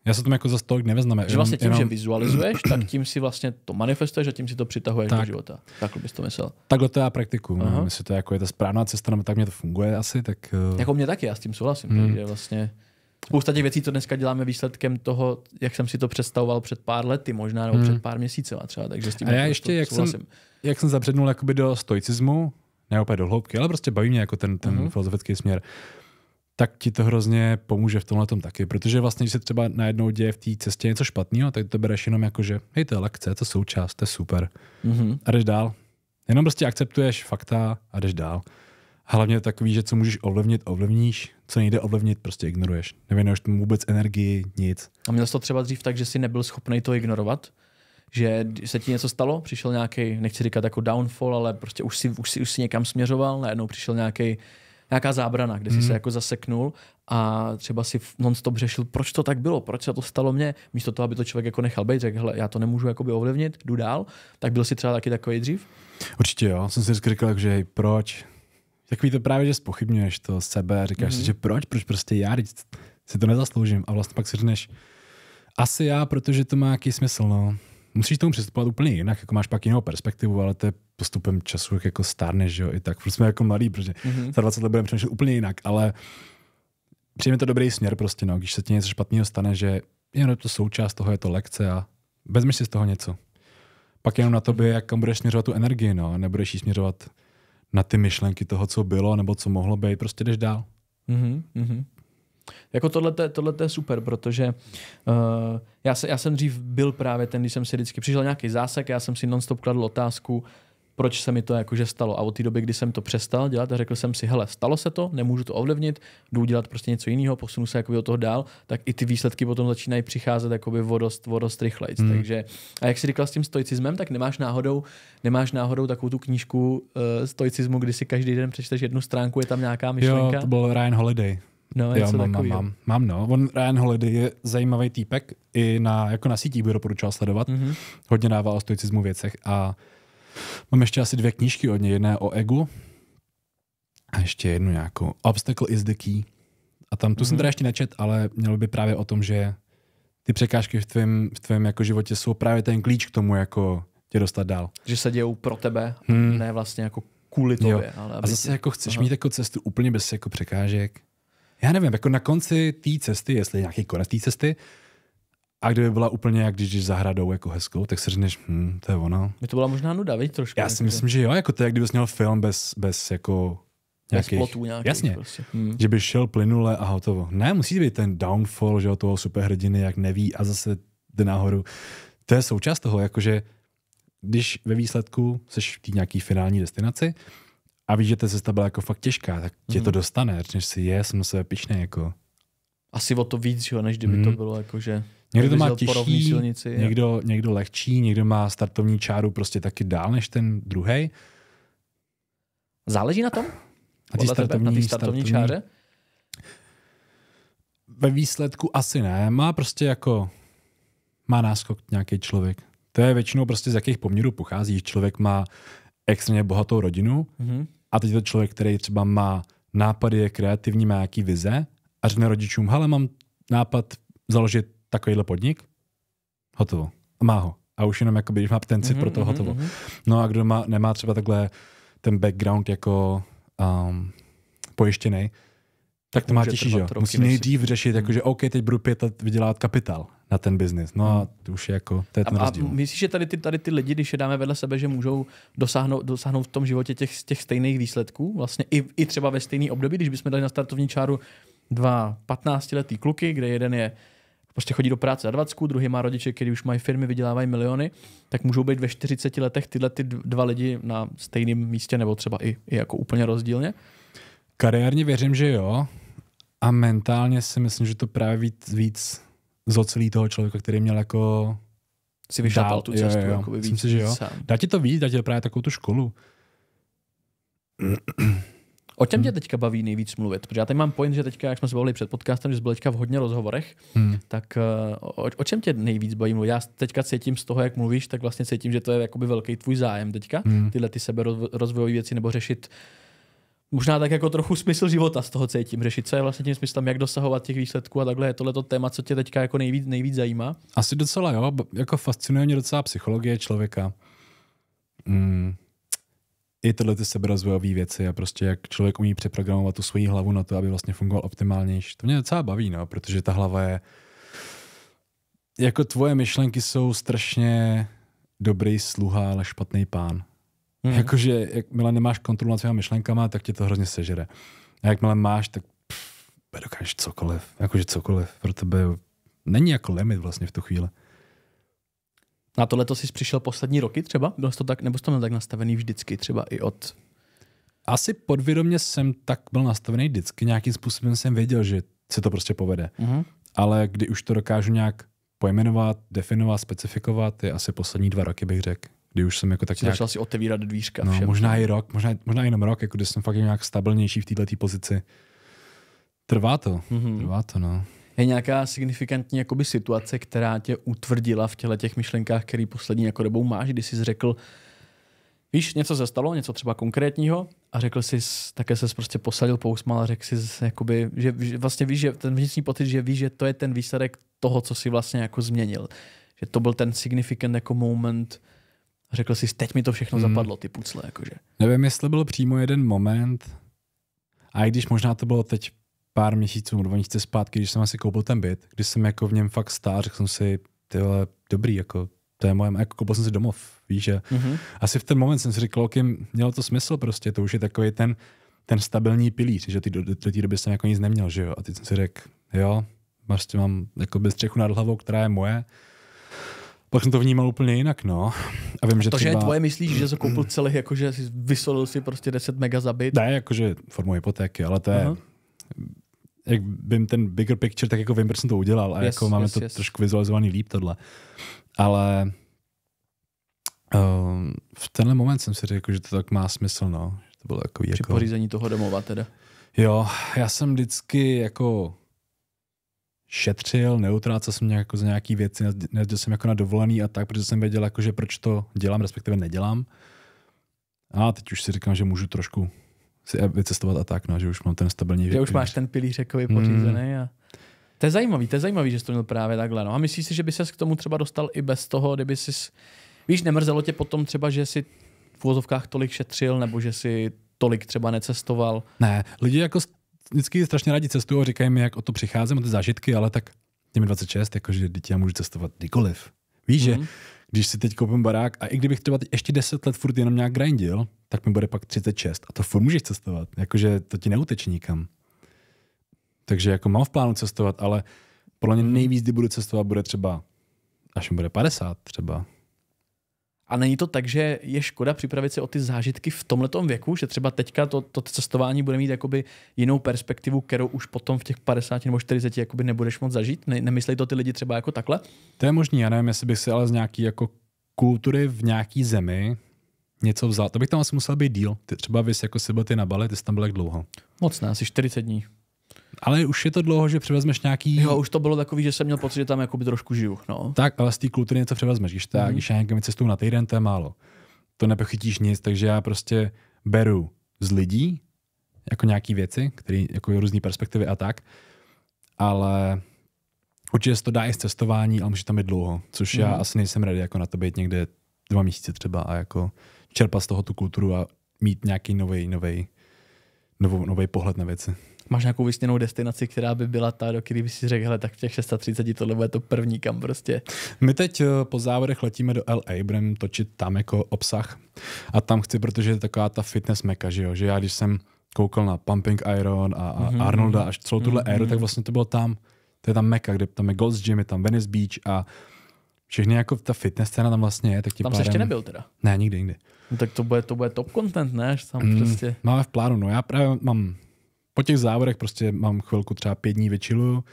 Já se tomu jako za tolik neveznám. Že vlastně tím, jenom... že vizualizuješ, tak tím si vlastně to manifestuješ a tím si to přitahuješ tak. do života. Takhle bys to myslel. Takhle to já praktikuju. Uh-huh. Myslím, že to je jako je ta správná cesta, nebo tak mě to funguje asi. Tak... Eh, jako mě taky, já s tím souhlasím. Hmm. Takže vlastně Spousta těch věcí, co dneska děláme, výsledkem toho, jak jsem si to představoval před pár lety, možná nebo hmm. před pár měsíci třeba. Takže s tím a já jako ještě, jak jsem, jak jsem zabřednul jakoby do stoicismu, ne úplně do hloubky, ale prostě baví mě jako ten, ten uh-huh. filozofický směr, uh, tak ti to hrozně pomůže v tomhle taky. Protože vlastně, když se třeba najednou děje v té cestě něco špatného, tak to bereš jenom jako, že hej, to je lekce, to je součást, to je super. Mm-hmm. A jdeš dál. Jenom prostě akceptuješ fakta a jdeš dál. Hlavně takový, že co můžeš ovlivnit, ovlivníš, co nejde ovlivnit, prostě ignoruješ. Nevěnuješ tomu vůbec energii, nic. A měl jsi to třeba dřív tak, že jsi nebyl schopný to ignorovat? Že se ti něco stalo, přišel nějaký, nechci říkat jako downfall, ale prostě už si, už si, už si někam směřoval, najednou přišel nějaký nějaká zábrana, kde jsi hmm. se jako zaseknul a třeba si non-stop řešil, proč to tak bylo, proč se to stalo mně, místo toho, aby to člověk jako nechal být, řekl, já to nemůžu jakoby ovlivnit, jdu dál, tak byl si třeba taky takový dřív? Určitě jo, jsem si vždycky že hej, proč? Takový to právě, že spochybňuješ to sebe říkáš hmm. si, mhm. že proč, proč prostě já, si to nezasloužím a vlastně pak si řekneš, asi já, protože to má nějaký smysl, no musíš tomu přistupovat úplně jinak, jako máš pak jinou perspektivu, ale to je postupem času, jak jako stárneš, jo, i tak. protože jsme jako mladí, protože mm-hmm. za 20 let budeme přemýšlet úplně jinak, ale přijme to dobrý směr prostě, no, když se ti něco špatného stane, že je to součást toho je to lekce a vezmeš si z toho něco. Pak jenom na tobě, jak kam budeš směřovat tu energii, no, nebudeš ji směřovat na ty myšlenky toho, co bylo nebo co mohlo být, prostě jdeš dál. Mm-hmm. Jako tohle je super, protože uh, já, se, já jsem dřív byl právě ten, když jsem si vždycky přišel nějaký zásek, já jsem si nonstop kladl otázku, proč se mi to jakože stalo. A od té doby, kdy jsem to přestal dělat a řekl jsem si, hele, stalo se to, nemůžu to ovlivnit, jdu dělat prostě něco jiného, posunu se jakoby od toho dál, tak i ty výsledky potom začínají přicházet jakoby vodost, vodost rychlejc. Hmm. Takže, a jak jsi říkal s tím stoicismem, tak nemáš náhodou, nemáš náhodou takovou tu knížku uh, stoicismu, kdy si každý den přečteš jednu stránku, je tam nějaká myšlenka. Jo, to byl Ryan Holiday. No, jo, mám, mám, mám, mám, no. On Ryan Holiday je zajímavý týpek, i na, jako na sítích bych doporučoval sledovat. Mm-hmm. Hodně dává o stoicismu věcech a mám ještě asi dvě knížky od něj, jedné o egu a ještě jednu nějakou. Obstacle is the key. A tam tu mm-hmm. jsem mhm. teda ještě nečet, ale mělo by právě o tom, že ty překážky v tvém v tvém jako životě jsou právě ten klíč k tomu, jako tě dostat dál. Že se dějou pro tebe, hmm. ne vlastně jako kvůli tobě. Ale a zase tě... jako chceš Aha. mít jako cestu úplně bez jako překážek já nevím, jako na konci té cesty, jestli je nějaký konec té cesty, a kdyby byla úplně jak když jdeš zahradou jako hezkou, tak si řekneš, hm, to je ono. By to byla možná nuda, víš, trošku. Já si myslím, že jo, jako to je, kdybys měl film bez, bez jako nějakých, bez plotů nějakých, jasně, prostě. hmm. že by šel plynule a hotovo. Ne, musí být ten downfall, že jo, toho superhrdiny, jak neví a zase jde nahoru. To je součást toho, jakože když ve výsledku seš v té nějaký finální destinaci, a víš, že ta cesta byla jako fakt těžká, tak tě mm. to mhm. dostane, řekneš si, je, jsem se pišný. jako. Asi o to víc, jo, než kdyby mm. to mhm. bylo jako, že... Někdo to má těžší, silnici, někdo, někdo lehčí, někdo má startovní čáru prostě taky dál než ten druhý. Záleží na tom? Na té startovní, startovní, startovní čáře? Ve výsledku asi ne. Má prostě jako... Má náskok nějaký člověk. To je většinou prostě z jakých poměrů pochází. Člověk má extrémně bohatou rodinu, mm-hmm. A teď je to člověk, který třeba má nápady, je kreativní, má nějaký vize a řekne rodičům, hele, mám nápad založit takovýhle podnik, hotovo. A má ho. A už jenom, jakoby, když má cit mm-hmm, pro to, mm-hmm, hotovo. Mm-hmm, mm-hmm. No a kdo má, nemá třeba takhle ten background jako um, pojištěný, tak to má těžší, že jo? Musí nejdřív řešit, mm-hmm. jako, že OK, teď budu pět let vydělávat kapitál na ten biznis. No a hmm. to už je jako, to je ten a, rozdíl. A no. myslíš, že tady ty, tady ty lidi, když je dáme vedle sebe, že můžou dosáhnout, dosáhnout v tom životě těch, těch stejných výsledků, vlastně i, i třeba ve stejný období, když bychom dali na startovní čáru dva 15-letý kluky, kde jeden je prostě chodí do práce za 20, druhý má rodiče, kteří už mají firmy, vydělávají miliony, tak můžou být ve 40 letech tyhle ty dva lidi na stejném místě nebo třeba i, i jako úplně rozdílně? Kariérně věřím, že jo. A mentálně si myslím, že to právě víc, víc zocelí toho člověka, který měl jako si vyšlapal tu cestu. Jo, jo. Jakoby Myslím si, že jo. Dá ti to víc, dá ti to právě takovou tu školu. O čem tě hmm. teďka baví nejvíc mluvit? Protože já tady mám point, že teďka, jak jsme se bavili před podcastem, že jsi byl teďka v hodně rozhovorech, hmm. tak eh, o, o, čem tě nejvíc baví mluvit? Já teďka cítím z toho, jak mluvíš, tak vlastně cítím, že to je jakoby velký tvůj zájem teďka, hmm. tyhle ty sebe rozvojové věci nebo řešit uh, možná tak jako trochu smysl života z toho cítím řešit, co je vlastně tím smyslem, jak dosahovat těch výsledků a takhle je to téma, co tě teďka jako nejvíc, nejvíc zajímá. Asi docela jo, jako fascinuje mě docela psychologie člověka. Mm. I tyhle ty seberozvojové věci a prostě jak člověk umí přeprogramovat tu svoji hlavu na to, aby vlastně fungoval optimálnější. To mě docela baví, no, protože ta hlava je jako tvoje myšlenky jsou strašně dobrý sluha, ale špatný pán. Hmm. Jakože jakmile nemáš kontrolu nad svými myšlenkama, tak tě to hrozně sežere. A jakmile máš, tak pff, dokážeš cokoliv. Jakože cokoliv pro tebe není jako limit vlastně v tu chvíli. Na tohle to jsi přišel poslední roky třeba? Byl jsi to tak, nebo jsi to měl tak nastavený vždycky třeba i od... Asi podvědomě jsem tak byl nastavený vždycky. Nějakým způsobem jsem věděl, že se to prostě povede. Mm-hmm. Ale kdy už to dokážu nějak pojmenovat, definovat, specifikovat, je asi poslední dva roky, bych řekl kdy už jsem jako tak nějak... Začal si otevírat dvířka no, všem. možná no. i rok, možná, možná jenom rok, jako kdy jsem fakt nějak stabilnější v této pozici. Trvá to, mm-hmm. trvá to, no. Je nějaká signifikantní jakoby, situace, která tě utvrdila v těle těch myšlenkách, který poslední jako dobou máš, kdy jsi řekl, víš, něco se stalo, něco třeba konkrétního a řekl jsi, také se prostě posadil pousmal a řekl jsi, jakoby, že, že vlastně víš, že ten vnitřní pocit, že víš, že to je ten výsledek toho, co si vlastně jako změnil. Že to byl ten significant jako moment, a řekl jsi, teď mi to všechno hmm. zapadlo, ty pucle, jakože. Nevím, jestli byl přímo jeden moment, a i když možná to bylo teď pár měsíců, dva měsíce zpátky, když jsem asi koupil ten byt, když jsem jako v něm fakt stál, řekl jsem si, tyhle, dobrý, jako to je moje, jako koupil jsem si domov, víš, že mm-hmm. asi v ten moment jsem si říkal, ok, mělo to smysl prostě, to už je takový ten, ten stabilní pilíř, že ty do, do té doby jsem jako nic neměl, že jo, a teď jsem si řekl, jo, vlastně mám jako bez střechu nad hlavou, která je moje, pak jsem to vnímal úplně jinak, no. A vím, že to, třeba... že tvoje myslíš, že jsi koupil celý, jakože jsi vysolil si prostě 10 mega za byt? Ne, jakože formou hypotéky, ale to je... Uh-huh. Jak vím ten bigger picture, tak jako vím, proč jsem to udělal a yes, jako máme yes, to yes. trošku vizualizovaný líp tohle. Ale um, v tenhle moment jsem si řekl, že to tak má smysl, no. Že to bylo takový Při jako... pořízení toho domova teda. Jo, já jsem vždycky jako šetřil, neutrácel jsem nějak, jako za nějaký věci, nezděl jsem jako na dovolený a tak, protože jsem věděl, jako, že proč to dělám, respektive nedělám. A teď už si říkám, že můžu trošku si e- vycestovat a tak, no, že už mám ten stabilní věk. Že už máš ten pilíř jako pořízený hmm. a... To je zajímavý, to je zajímavý, že jsi to měl právě takhle. No. A myslíš si, že by ses k tomu třeba dostal i bez toho, kdyby si, Víš, nemrzelo tě potom třeba, že jsi v úvozovkách tolik šetřil, nebo že si tolik třeba necestoval. Ne, lidi jako vždycky strašně rádi cestují a říkají mi, jak o to přicházím, o ty zážitky, ale tak těmi 26, jakože dítě já můžu cestovat kdykoliv. Víš, mm-hmm. že mhm. když si teď koupím barák a i kdybych třeba teď ještě 10 let furt jenom nějak grindil, tak mi bude pak 36 a to furt můžeš cestovat, jakože to ti neuteče nikam. Takže jako mám v plánu cestovat, ale podle mě mhm. nejvíc, kdy budu cestovat, bude třeba, až mi bude 50 třeba. A není to tak, že je škoda připravit se o ty zážitky v tomhletom věku, že třeba teďka to, to cestování bude mít jakoby jinou perspektivu, kterou už potom v těch 50 nebo 40 jakoby nebudeš moc zažít? Ne, nemyslej to ty lidi třeba jako takhle? To je možný, já nevím, jestli bych si ale z nějaký jako kultury v nějaký zemi něco vzal. To bych tam asi musel být díl. Ty třeba bys jako si byl ty na bale, ty jsi tam byl jak dlouho? Moc ne, asi 40 dní. Ale už je to dlouho, že převezmeš nějaký. Jo, už to bylo takový, že jsem měl pocit, že tam jakoby trošku žiju. No. Tak, ale z té kultury něco převezmeš. Když, tak, mm. když já někam cestu na týden, to je málo. To nepochytíš nic, takže já prostě beru z lidí jako nějaký věci, které jako různé perspektivy a tak. Ale určitě se to dá i z cestování, ale může tam být dlouho, což mm. já mhm. asi nejsem rád, jako na to být někde dva měsíce třeba a jako čerpat z toho tu kulturu a mít nějaký nový nový nový pohled na věci máš nějakou vysněnou destinaci, která by byla ta, do které by si řekl, hele, tak v těch 630 tohle bude to první kam prostě. My teď eh, po závodech letíme do LA, budeme točit tam jako obsah a tam chci, protože je taková ta fitness meka, že jo, že já když jsem koukal na Pumping Iron a, a mm-hmm. Arnolda až celou tuhle mm-hmm. éru, tak vlastně to bylo tam, to je tam meka, kde tam je Gold's Gym, je tam Venice Beach a všechny jako ta fitness scéna tam vlastně je. Tak tam pádem... se ještě nebyl teda? Ne, nikdy, nikdy. No, tak to bude, to bude top content, ne? Až tam mm, prostě... Máme v plánu, no já právě mám po těch závodech prostě mám chvilku třeba pět dní večilu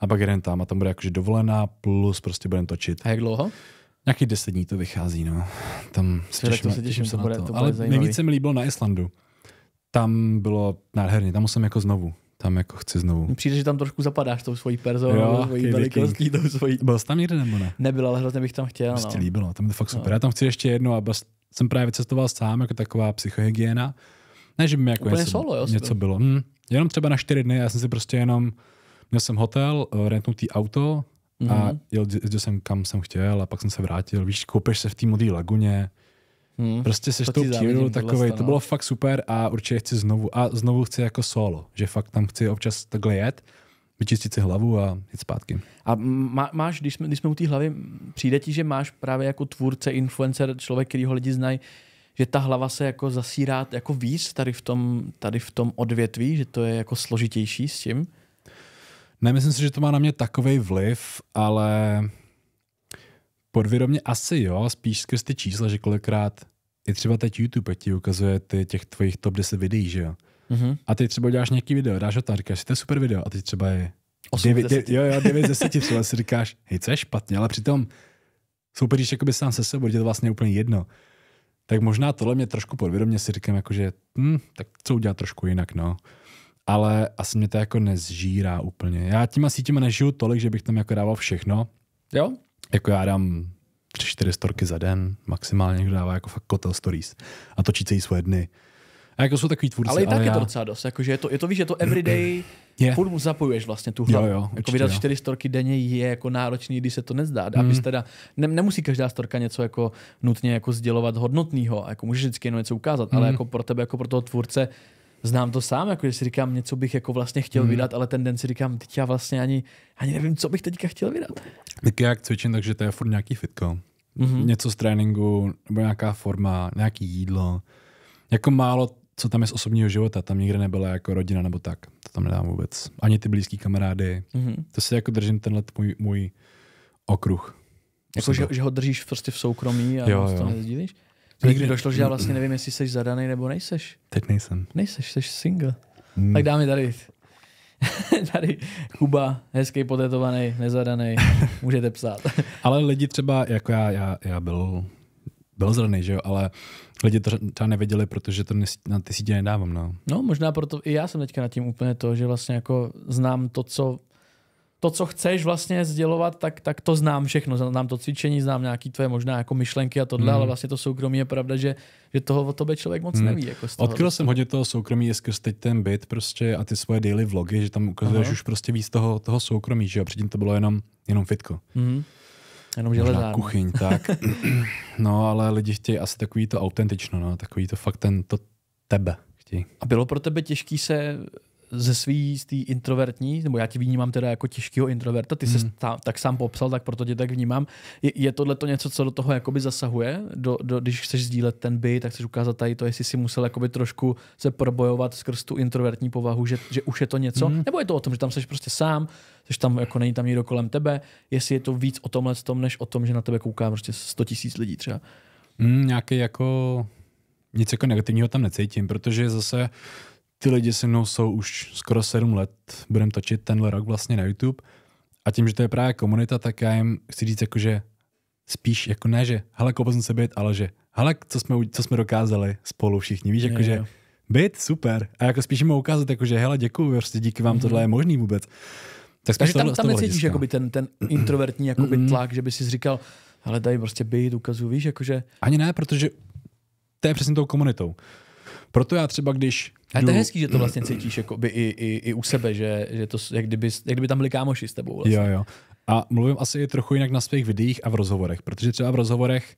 a pak jeden tam a tam bude jakože dovolená plus prostě budeme točit. A jak dlouho? Nějaký deset dní to vychází, no. Tam se těším, to se těším, těším se to bude, na to. to bude Ale zajímavý. nejvíc se mi líbilo na Islandu. Tam bylo nádherně, tam jsem jako znovu. Tam jako chci znovu. Přijde, že tam trošku zapadáš tou svojí personou, svojí velikostí, tou svojí. Byl jsi tam někde nebo ne? Nebyl, ale hrozně bych tam chtěl. Prostě no. líbilo, tam je to fakt no. super. No. Já tam chci ještě jedno a bas, jsem právě cestoval sám, jako taková psychohygiena. Ne, že by mi jako něco, solo, jo, něco bylo. Hm, Jenom třeba na čtyři dny, já jsem si prostě jenom, měl jsem hotel, eh, rentnutý auto a mhm. jel, jel jsem kam jsem chtěl a pak jsem se vrátil. Víš, koupeš se v té modré laguně, Hmm. Prostě se to tou přírodou takový. To bylo fakt super a určitě chci znovu. A znovu chci jako solo, že fakt tam chci občas takhle jet, vyčistit si hlavu a jít zpátky. A má, máš, když jsme, když jsme u té hlavy, přijde ti, že máš právě jako tvůrce, influencer, člověk, který ho lidi znají, že ta hlava se jako zasírá jako víc tady v tom, tady v tom odvětví, že to je jako složitější s tím? Ne, myslím si, že to má na mě takový vliv, ale podvědomě asi jo, spíš skrz ty čísla, že kolikrát i třeba teď YouTube ti ukazuje ty těch tvojich top 10 videí, že jo. Mm-hmm. A ty třeba děláš nějaký video, dáš ho tam, říkáš, to je super video, a ty třeba je 9, 10. jo, jo, 9 z 10 třeba si říkáš, hej, co je špatně, ale přitom soupeříš jakoby sám se sebou, je to vlastně úplně jedno tak možná tohle mě trošku podvědomě si říkám, jako že hm, tak co udělat trošku jinak, no. Ale asi mě to jako nezžírá úplně. Já těma sítěma nežiju tolik, že bych tam jako dával všechno. Jo? Jako já dám tři, čtyři storky za den, maximálně někdo dává jako fakt kotel stories a točí celý svoje dny. A jako jsou takový tvůrci. Ale i tak ale je já... to docela dost, jakože je to, je to víš, je to everyday je. Furt mu zapojuješ vlastně tu hlavu. Jo, jako jo, jako vydat čtyři storky denně je jako náročný, když se to nezdá. Mm. Abys hmm. teda, ne, nemusí každá storka něco jako nutně jako sdělovat hodnotného, jako můžeš vždycky jenom něco ukázat, mm. ale hmm. jako pro tebe, jako pro toho tvůrce, znám to sám, jako že si říkám, něco bych jako vlastně chtěl mm. vydat, ale ten den si říkám, teď já vlastně ani, ani nevím, co bych teďka chtěl vydat. Tak jak cvičím, takže to je furt nějaký fitko. Mm-hmm. Něco z tréninku, nebo nějaká forma, nějaký jídlo. Jako málo co tam je z osobního života, tam nikde nebyla jako rodina nebo tak, to tam nedám vůbec. Ani ty blízký kamarády, mm-hmm. to si jako držím tenhle můj, můj okruh. Jako, že, že ho držíš prostě v soukromí a jo, jo. to nezdílíš? To nikdy došlo, že já vlastně nevím, jestli jsi zadaný nebo nejseš. Teď nejsem. Nejseš, jsi single. Mm. Tak dáme tady. tady Kuba, hezký potetovaný, nezadaný, můžete psát. Ale lidi třeba, jako já, já, já byl byl zraný, že jo, ale lidi to třeba nevěděli, protože to na ty sítě nedávám. No. no možná proto i já jsem teďka nad tím úplně to, že vlastně jako znám to, co to, co chceš vlastně sdělovat, tak, tak to znám všechno. Znám to cvičení, znám nějaký tvoje možná jako myšlenky a tohle, mm. ale vlastně to soukromí je pravda, že, že toho o tobě člověk moc mm. neví. Jako z toho Odkryl vlastně. jsem hodně toho soukromí je skrz teď ten byt prostě a ty svoje daily vlogy, že tam ukazuješ Aha. už prostě víc toho, toho soukromí, že jo? Předtím to bylo jenom, jenom fitko. Mm. Jenom Možná kuchyň, tak. no, ale lidi chtějí asi takový to autentično, no, takový to fakt ten, to tebe chtějí. A bylo pro tebe těžký se ze svý z té introvertní, nebo já ti vnímám teda jako těžkého introverta, ty hmm. se tak sám popsal, tak proto tě tak vnímám. Je, je tohle to něco, co do toho jakoby zasahuje? Do, do, když chceš sdílet ten by, tak chceš ukázat tady to, jestli si musel jakoby trošku se probojovat skrz tu introvertní povahu, že, že už je to něco? Hmm. Nebo je to o tom, že tam jsi prostě sám, jsi tam, jako není tam nikdo kolem tebe, jestli je to víc o tomhle tom, než o tom, že na tebe kouká prostě 100 tisíc lidí třeba? Hmm, nějaký jako nic jako negativního tam necítím, protože zase ty lidi se mnou jsou už skoro sedm let, budeme točit tenhle rok vlastně na YouTube a tím, že to je právě komunita, tak já jim chci říct jako, že spíš jako ne, že hele, koupil jsem se být, ale že hele, co jsme, co jsme dokázali spolu všichni, víš, jakože yeah, yeah. byt, super. A jako spíš jim ukázat, jako, že hele, děkuji, prostě díky vám, mm-hmm. tohle je možný vůbec. Tak Takže tam, tam necítíš jakoby ten, ten introvertní jakoby mm-hmm. tlak, že by si říkal, ale tady prostě být ukazu, víš, jakože... Ani ne, protože to je přesně tou komunitou. Proto já třeba, když a to je hezký, že to vlastně cítíš jako by i, i, i u sebe, že, že to, jak, kdyby, jak kdyby tam byli kámoši s tebou. Vlastně. Jo, jo. A mluvím asi trochu jinak na svých videích a v rozhovorech, protože třeba v rozhovorech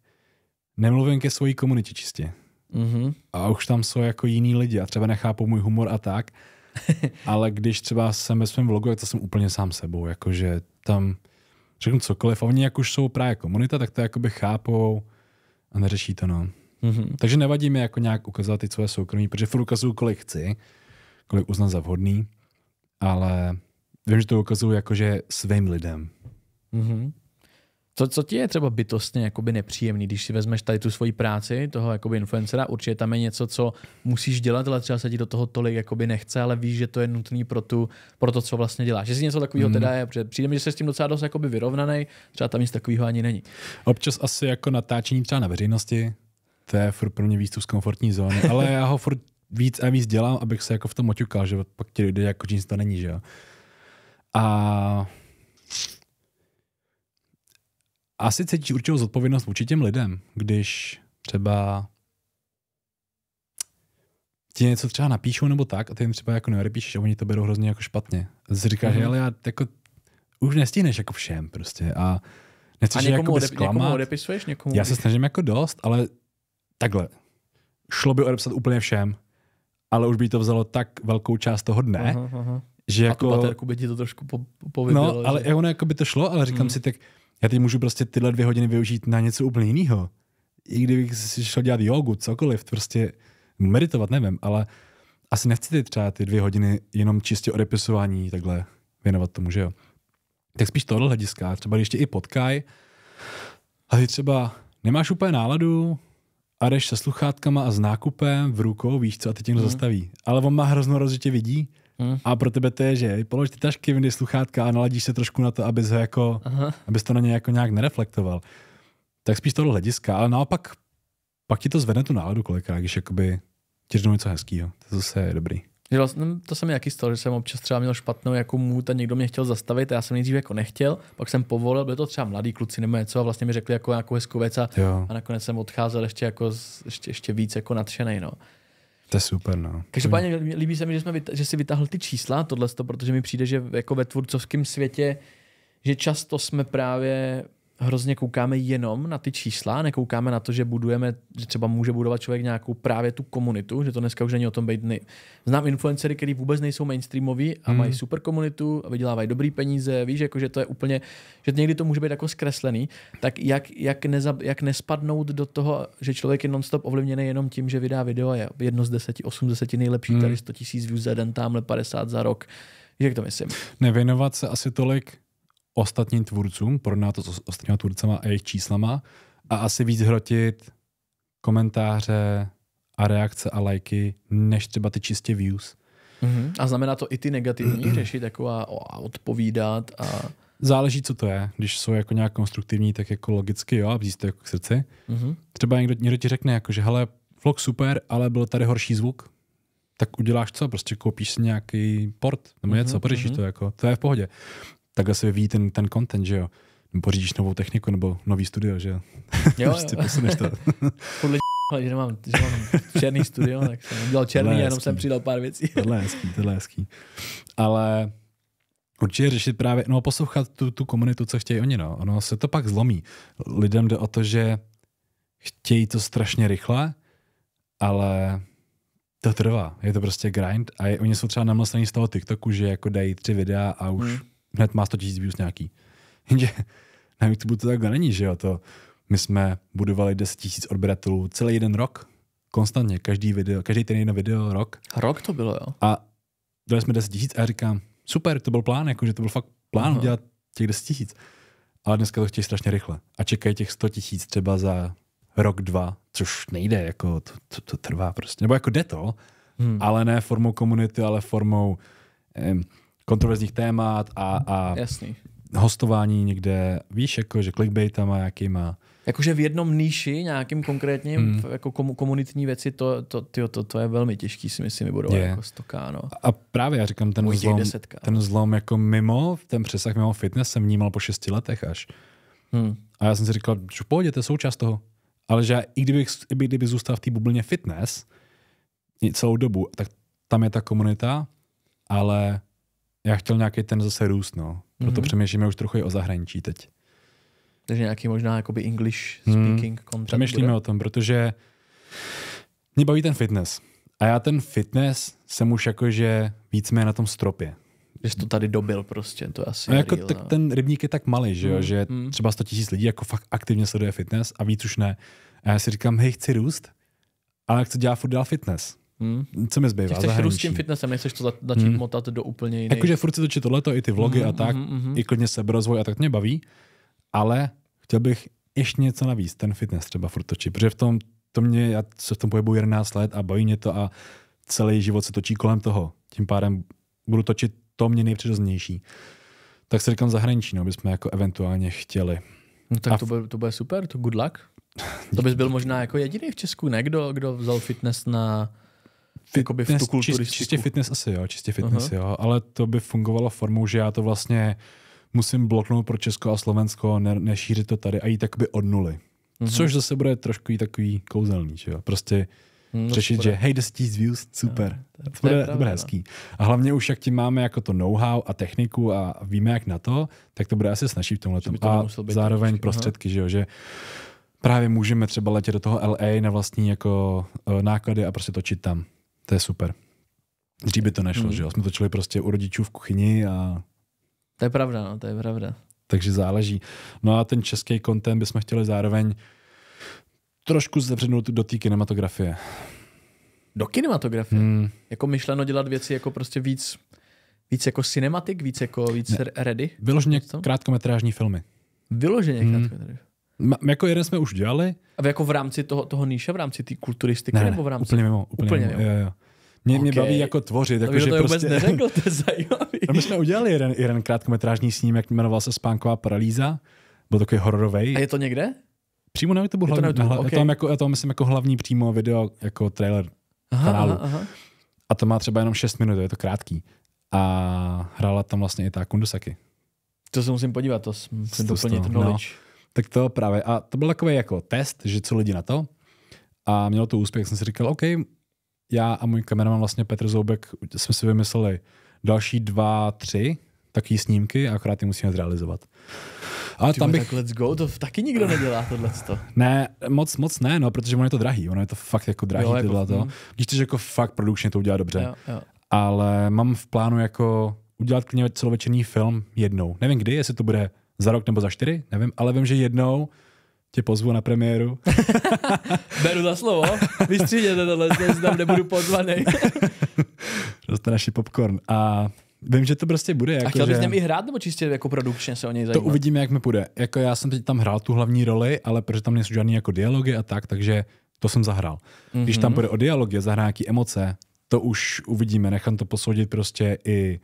nemluvím ke své komunitě čistě. Mm-hmm. A už tam jsou jako jiní lidi a třeba nechápou můj humor a tak. Ale když třeba jsem ve svém vlogu, tak to jsem úplně sám sebou. Jakože tam řeknu cokoliv a oni jak už jsou právě komunita, tak to jakoby chápou a neřeší to. No. Mm-hmm. Takže nevadí mi jako nějak ukazovat ty svoje soukromí, protože furt ukazuju, kolik chci, kolik uznám za vhodný, ale vím, že to ukazuju jakože svým lidem. Mm-hmm. Co, co ti je třeba bytostně jakoby nepříjemný, když si vezmeš tady tu svoji práci toho jakoby influencera, určitě tam je něco, co musíš dělat, ale třeba se ti do toho tolik jakoby nechce, ale víš, že to je nutné pro, tu, pro to, co vlastně děláš. Jestli něco takového mm. teda je, protože přijde mi, že se s tím docela dost jakoby vyrovnaný, třeba tam nic takového ani není. Občas asi jako natáčení třeba na veřejnosti, to je furt pro mě výstup z komfortní zóny, ale já ho furt víc a víc dělám, abych se jako v tom oťukal, že pak ti lidé jako čím to není, že jo. A asi cítíš určitou zodpovědnost vůči těm lidem, když třeba ti něco třeba napíšou nebo tak a ty jim třeba jako neodepíšeš a oni to berou hrozně jako špatně. Zříkáš, říkáš, mm-hmm. ale já jako už nestíneš jako všem prostě a nechceš a někomu, jako odep- někomu odepisuješ někomu? Já se snažím jako dost, ale takhle, šlo by odepsat úplně všem, ale už by to vzalo tak velkou část toho dne, aha, aha. že jako... A tu baterku by ti to trošku po, povydělo. No, ale že? ono jako by to šlo, ale říkám hmm. si, tak já teď můžu prostě tyhle dvě hodiny využít na něco úplně jiného. I kdybych si šel dělat jogu, cokoliv, prostě meditovat, nevím, ale asi nechci ty třeba ty dvě hodiny jenom čistě odepisování takhle věnovat tomu, že jo. Tak spíš tohle hlediska, třeba když ještě i potkaj, a ty třeba nemáš úplně náladu, a jdeš se sluchátkama a s nákupem v rukou, víš co, a teď někdo mm. zastaví. Ale on má hroznou tě vidí mm. a pro tebe to je, že polož ty tašky, vyndej sluchátka a naladíš se trošku na to, abys, ho jako, abys to na ně jako nějak nereflektoval. Tak spíš toho hlediska, ale naopak pak ti to zvedne tu náladu kolikrát, když jakoby ti něco hezkýho. To zase je dobrý. Že vlastně, no, to se mi jaký stalo, že jsem občas třeba měl špatnou jako můd a někdo mě chtěl zastavit a já jsem nejdřív jako nechtěl, pak jsem povolil, byl to třeba mladí kluci nebo něco a vlastně mi řekli jako nějakou hezkou věc a, a nakonec jsem odcházel ještě, jako, ještě, ještě víc jako nadšenej. No. To je super, no. Každopádně líbí se mi, že, jsme, že si vytáhl ty čísla, tohle, protože mi přijde, že jako ve tvůrcovském světě, že často jsme právě hrozně koukáme jenom na ty čísla, nekoukáme na to, že budujeme, že třeba může budovat člověk nějakou právě tu komunitu, že to dneska už není o tom být. Nej... Znám influencery, který vůbec nejsou mainstreamoví a hmm. mají super komunitu a vydělávají dobrý peníze, víš, jako, že to je úplně, že někdy to může být jako zkreslený, tak jak, jak, neza, jak nespadnout do toho, že člověk je nonstop ovlivněný jenom tím, že vydá video, je jedno z deseti, osm deseti nejlepší, mm. tady 100 tisíc views za den, tamhle 50 za rok. Jak to myslím? Nevěnovat se asi tolik ostatním tvůrcům, porovná to s ostatními tvůrcama a jejich číslama a asi víc hrotit komentáře a reakce a lajky, než třeba ty čistě views. Mm-hmm. A znamená to i ty negativní mm-hmm. řešit jako a, a odpovídat a... Záleží, co to je. Když jsou jako nějak konstruktivní, tak jako logicky jo, a vzít to jako k srdci. Mm-hmm. Třeba někdo, někdo ti řekne jako, že hele, vlog super, ale byl tady horší zvuk, tak uděláš co? Prostě koupíš si nějaký port nebo něco, mm-hmm. pořešíš mhm. to jako, to je v pohodě takhle se vyvíjí ten, ten content, že jo. Pořídíš novou techniku nebo nový studio, že jo. jo, prostě jo. posuneš to. Podle že mám, že mám černý studio, tak jsem udělal černý jenom jsem přidal pár věcí. tohle je hezký, tohle je hezký. Ale určitě řešit právě, no a poslouchat tu, tu komunitu, co chtějí oni, no. Ono se to pak zlomí. Lidem jde o to, že chtějí to strašně rychle, ale to trvá. Je to prostě grind a je, oni jsou třeba namlostaní z toho TikToku, že jako dají tři videa a už hmm hned má 100 000 views nějaký. Jenže na YouTube to takhle není, že jo? To, my jsme budovali 10 000 odběratelů celý jeden rok, konstantně, každý video, každý ten jeden video, rok. Rok to bylo, jo? A dali jsme 10 000 a já říkám, super, to byl plán, jakože to byl fakt plán Aha. dělat těch 10 000. Ale dneska to chtějí strašně rychle. A čekají těch 100 000 třeba za rok, dva, což nejde, jako to, to, to trvá prostě. Nebo jako jde to, hmm. ale ne formou komunity, ale formou um, kontroverzních témat a, a Jasný. hostování někde, víš, jako, že clickbaitama jakýma. Jakože v jednom níši, nějakým konkrétním, hmm. jako komunitní věci, to, to, tyjo, to, to je velmi těžký, si myslím, vybudovat je. jako stoká. No. A právě já říkám, ten Můj zlom, desetka, ten zlom jako mimo, ten přesah mimo fitness jsem vnímal po šesti letech až. Hmm. A já jsem si říkal, že pohodě, to je součást toho. Ale že i kdybych, i kdyby zůstal v té bublině fitness celou dobu, tak tam je ta komunita, ale já chtěl nějaký ten zase růst, no. Proto mm-hmm. přemýšlíme už trochu i o zahraničí teď. Takže nějaký možná jakoby English hmm. speaking content. Přemýšlíme bude? o tom, protože mě baví ten fitness. A já ten fitness jsem už jakože víceméně na tom stropě. Že jsi to tady dobil prostě, to asi no jako real, tak no. ten rybník je tak malý, že jo, mm, že mm. třeba 100 tisíc lidí jako fakt aktivně sleduje fitness a víc už ne. A já si říkám, hej, chci růst, ale chci dělat furt dál fitness. Hmm. Co mi zbývá? Chceš zahraničí. tím fitnessem, nechceš to začít hmm. motat do úplně jiného. Jakože furt si točit tohleto, i ty vlogy mm, a hmm, tak, mm, hmm. i klidně seberozvoj a tak mě baví, ale chtěl bych ještě něco navíc, ten fitness třeba furt točit, protože v tom, to mě, já se v tom pohybu 11 let a baví mě to a celý život se točí kolem toho. Tím pádem budu točit to mě nejpřirozenější. Tak se říkám zahraničí, no, bychom jako eventuálně chtěli. No tak a to, bude, to bude super, to good luck. To bys byl možná jako jediný v Česku, ne? Kdo, kdo vzal fitness na jakoby v tu kulturistiku. čistě fitness asi jo, čistě fitness uh-huh. jo, ale to by fungovalo formou, že já to vlastně musím bloknout pro Česko a Slovensko, ne, nešířit to tady a jít takoby od nuly. Uh-huh. Což zase bude trošku takový kouzelný, že jo. Prostě No, řešit, že hej, 10 000 views, super. No, to, to, bude, to bude hezký. A hlavně už, jak tím máme jako to know-how a techniku a víme, jak na to, tak to bude asi snažit v tomhle. To a zároveň být, prostředky, uh-huh. že jo, že právě můžeme třeba letět do toho LA na vlastní jako eh, náklady a prostě točit tam. To je super. Dřív by to nešlo, hmm. že jo? Jsme točili prostě u rodičů v kuchyni a... To je pravda, no, to je pravda. Takže záleží. No a ten český content bychom chtěli zároveň trošku zevřenout do té kinematografie. Do kinematografie? Hmm. Jako myšleno dělat věci jako prostě víc, víc jako cinematik, víc jako víc ne. ready? Vyloženě krátkometrážní filmy. Vyloženě hmm. krátkometrážní Ma, jako jeden jsme už dělali. A jako v rámci toho, toho níše, v rámci té kulturistiky, ne, ne, nebo v rámci? Úplně mimo, úplně, úplně mimo. mimo. Jo, jo. Mě, okay. mě baví jako tvořit. Jako, to že to prostě... vůbec neřekl, to je zajímavý. no, my jsme udělali jeden, jeden krátkometrážní snímek, jmenoval se Spánková paralýza. Byl takový hororový. A je to někde? Přímo na YouTube. Je to na YouTube, na, okay. já, to jako, já to myslím jako hlavní přímo video, jako trailer aha, kanálu. Aha, aha. A to má třeba jenom 6 minut, je to krátký. A hrála tam vlastně i ta Kundusaki. To se musím podívat, to jsem to, úplně no. Tak to právě. A to byl takový jako test, že co lidi na to. A mělo to úspěch. Jsem si říkal, OK, já a můj kameraman vlastně Petr Zoubek jsme si vymysleli další dva, tři takové snímky, akorát ty musíme zrealizovat. A Ty tam bych... Tak let's go, to taky nikdo nedělá tohle. Ne, moc, moc ne, no, protože ono je to drahý, ono je to fakt jako drahý jo, jako, to. No. Když to jako fakt produkčně to udělá dobře. Jo, jo. Ale mám v plánu jako udělat klidně celovečerní film jednou. Nevím kdy, jestli to bude za rok nebo za čtyři, nevím, ale vím, že jednou tě pozvu na premiéru. Beru za slovo, vystříděte tohle, tam nebudu pozvaný. Dostaneš naši popcorn a Vím, že to prostě bude. Jako, a chtěl bys že... něm i hrát, nebo čistě jako produkčně se o něj zajímat? To uvidíme, jak mi půjde. Jako já jsem teď tam hrál tu hlavní roli, ale protože tam nejsou žádný jako dialogy a tak, takže to jsem zahrál. Mm-hmm. Když tam bude mhm. o dialogy, zahrá nějaký emoce, to už uvidíme, nechám to posoudit prostě i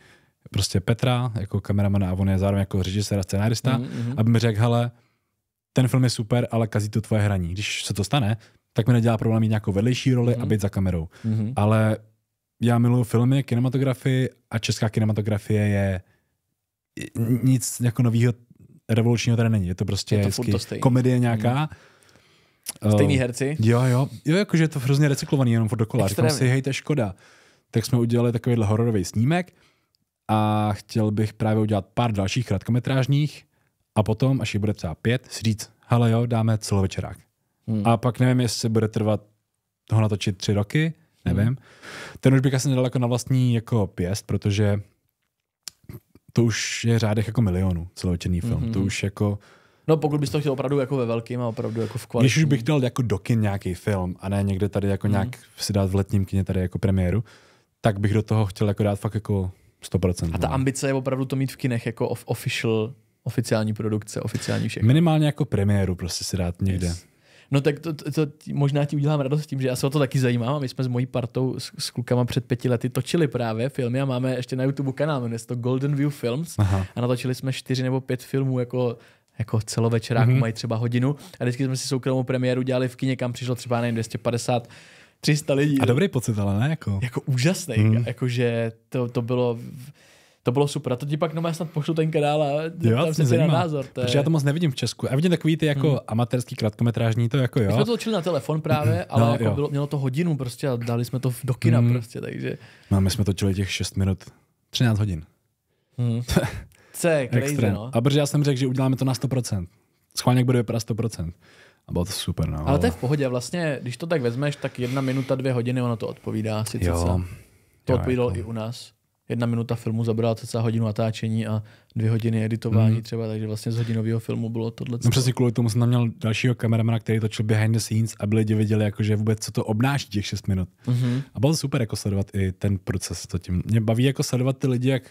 prostě Petra jako kameramana a on je zároveň jako režisér a scenárista, mm-hmm. aby mi řekl, hele, ten film je super, ale kazí to tvoje hraní. Když se to stane, tak mi nedělá problém mít nějakou vedlejší roli mm-hmm. a mhm. být za kamerou. Mm-hmm. Ale já miluju filmy, kinematografii a česká kinematografie je nic jako nového revolučního tady není. Je to prostě je to to komedie mhm. nějaká. Mm. Stejný eh, herci? Uh, jo, jo. Jo, jakože je to hrozně recyklovaný, jenom furt dokola. Říkám si, hej, to je škoda. Tak jsme udělali takovýhle hororový snímek, a chtěl bych právě udělat pár dalších krátkometrážních a potom, až je bude třeba pět, si říct, hele jo, dáme celovečerák. Hmm. A pak nevím, jestli bude trvat toho natočit tři roky, nevím. Hmm. Ten už bych asi nedal jako na vlastní jako pěst, protože to už je řádech jako milionů celovečerný film. Hmm. To už jako... No pokud bys to chtěl opravdu jako ve velkým a opravdu jako v kvalitě. Když už bych dal jako do kin nějaký film a ne někde tady jako hmm. nějak si dát v letním kině tady jako premiéru, tak bych do toho chtěl jako dát fakt jako 100%. A ta no. ambice je opravdu to mít v kinech jako of, official, oficiální produkce, oficiální všechno. Minimálně jako premiéru prostě si dát někde. Yes. No tak to, to, to, možná ti udělám radost tím, že já se o to taky zajímám a my jsme s mojí partou s, s klukama před pěti lety točili právě filmy a máme ještě na YouTube kanál, jmenuje se to Golden View Films Aha. a natočili jsme čtyři nebo pět filmů jako jako celovečeráku mm-hmm. mají třeba hodinu a vždycky jsme si soukromou premiéru dělali v kině, kam přišlo třeba nevím, 250 300 lidí. A dobrý pocit, ale ne? Jako, jako úžasný. Hmm. Jakože to, to bylo to bylo super. A to ti pak no snad pošlu ten kanál a jo, tam se na názor. To je... Protože já to moc nevidím v Česku. A vidím takový ty jako hmm. amatérský krátkometrážní, to jako jo. My jsme to točili na telefon právě, hmm. ale no, jako bylo, mělo to hodinu prostě a dali jsme to do kina hmm. prostě, takže. No, my jsme točili těch 6 minut, 13 hodin. Hmm. to je crazy, no. A protože já jsem řekl, že uděláme to na 100%. Schválně, jak bude vypadat 100%. A bylo to super. No. Ale to je v pohodě. Vlastně, když to tak vezmeš, tak jedna minuta, dvě hodiny, ono to odpovídá. Si jo. Co? To jo, odpovídalo jako... i u nás. Jedna minuta filmu zabrala cca hodinu natáčení a dvě hodiny editování mm. třeba, takže vlastně z hodinového filmu bylo tohle. No přesně kvůli tomu jsem tam měl dalšího kameramana, který točil behind the scenes, a lidi viděli, jakože vůbec co to obnáší těch 6 minut. Mm-hmm. A bylo super jako sledovat i ten proces. To tím. Mě baví jako sledovat ty lidi, jak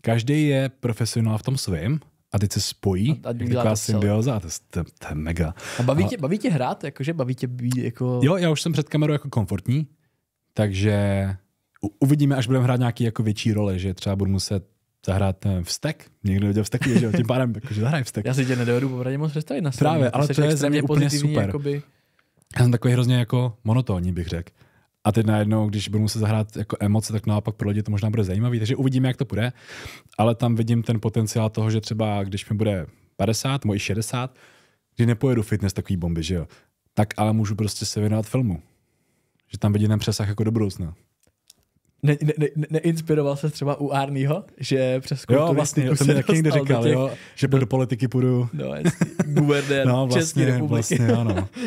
každý je profesionál v tom svém, a teď se spojí. A, a je taková symbioza, to, to, to, je mega. A baví, a, tě, baví tě hrát, jakože baví tě být jako... Jo, já už jsem před kamerou jako komfortní, takže uvidíme, až budeme hrát nějaký jako větší role, že třeba budu muset zahrát eh, vztek. Někdo viděl vztek, že tím pádem jakože zahraj vztek. Já si tě nedovedu poradit moc představit na straně. Právě, ale to je extrémně mě úplně super. Jakoby... Já jsem takový hrozně jako monotónní, bych řekl. A teď najednou, když budu muset zahrát jako emoce, tak naopak pro lidi to možná bude zajímavý, takže uvidíme, jak to bude. Ale tam vidím ten potenciál toho, že třeba když mi bude 50, moji 60, kdy nepojedu fitness takový bomby, že jo, tak ale můžu prostě se věnovat filmu. Že tam vidím ten přesah jako do budoucna. Ne, ne, ne, neinspiroval se třeba u Arního, že přes Jo, vlastně, to mi taky někdy říkal, těch, jo, že do, do politiky půjdu. No, jasný, no, vlastně, České republiky. Vlastně, ano.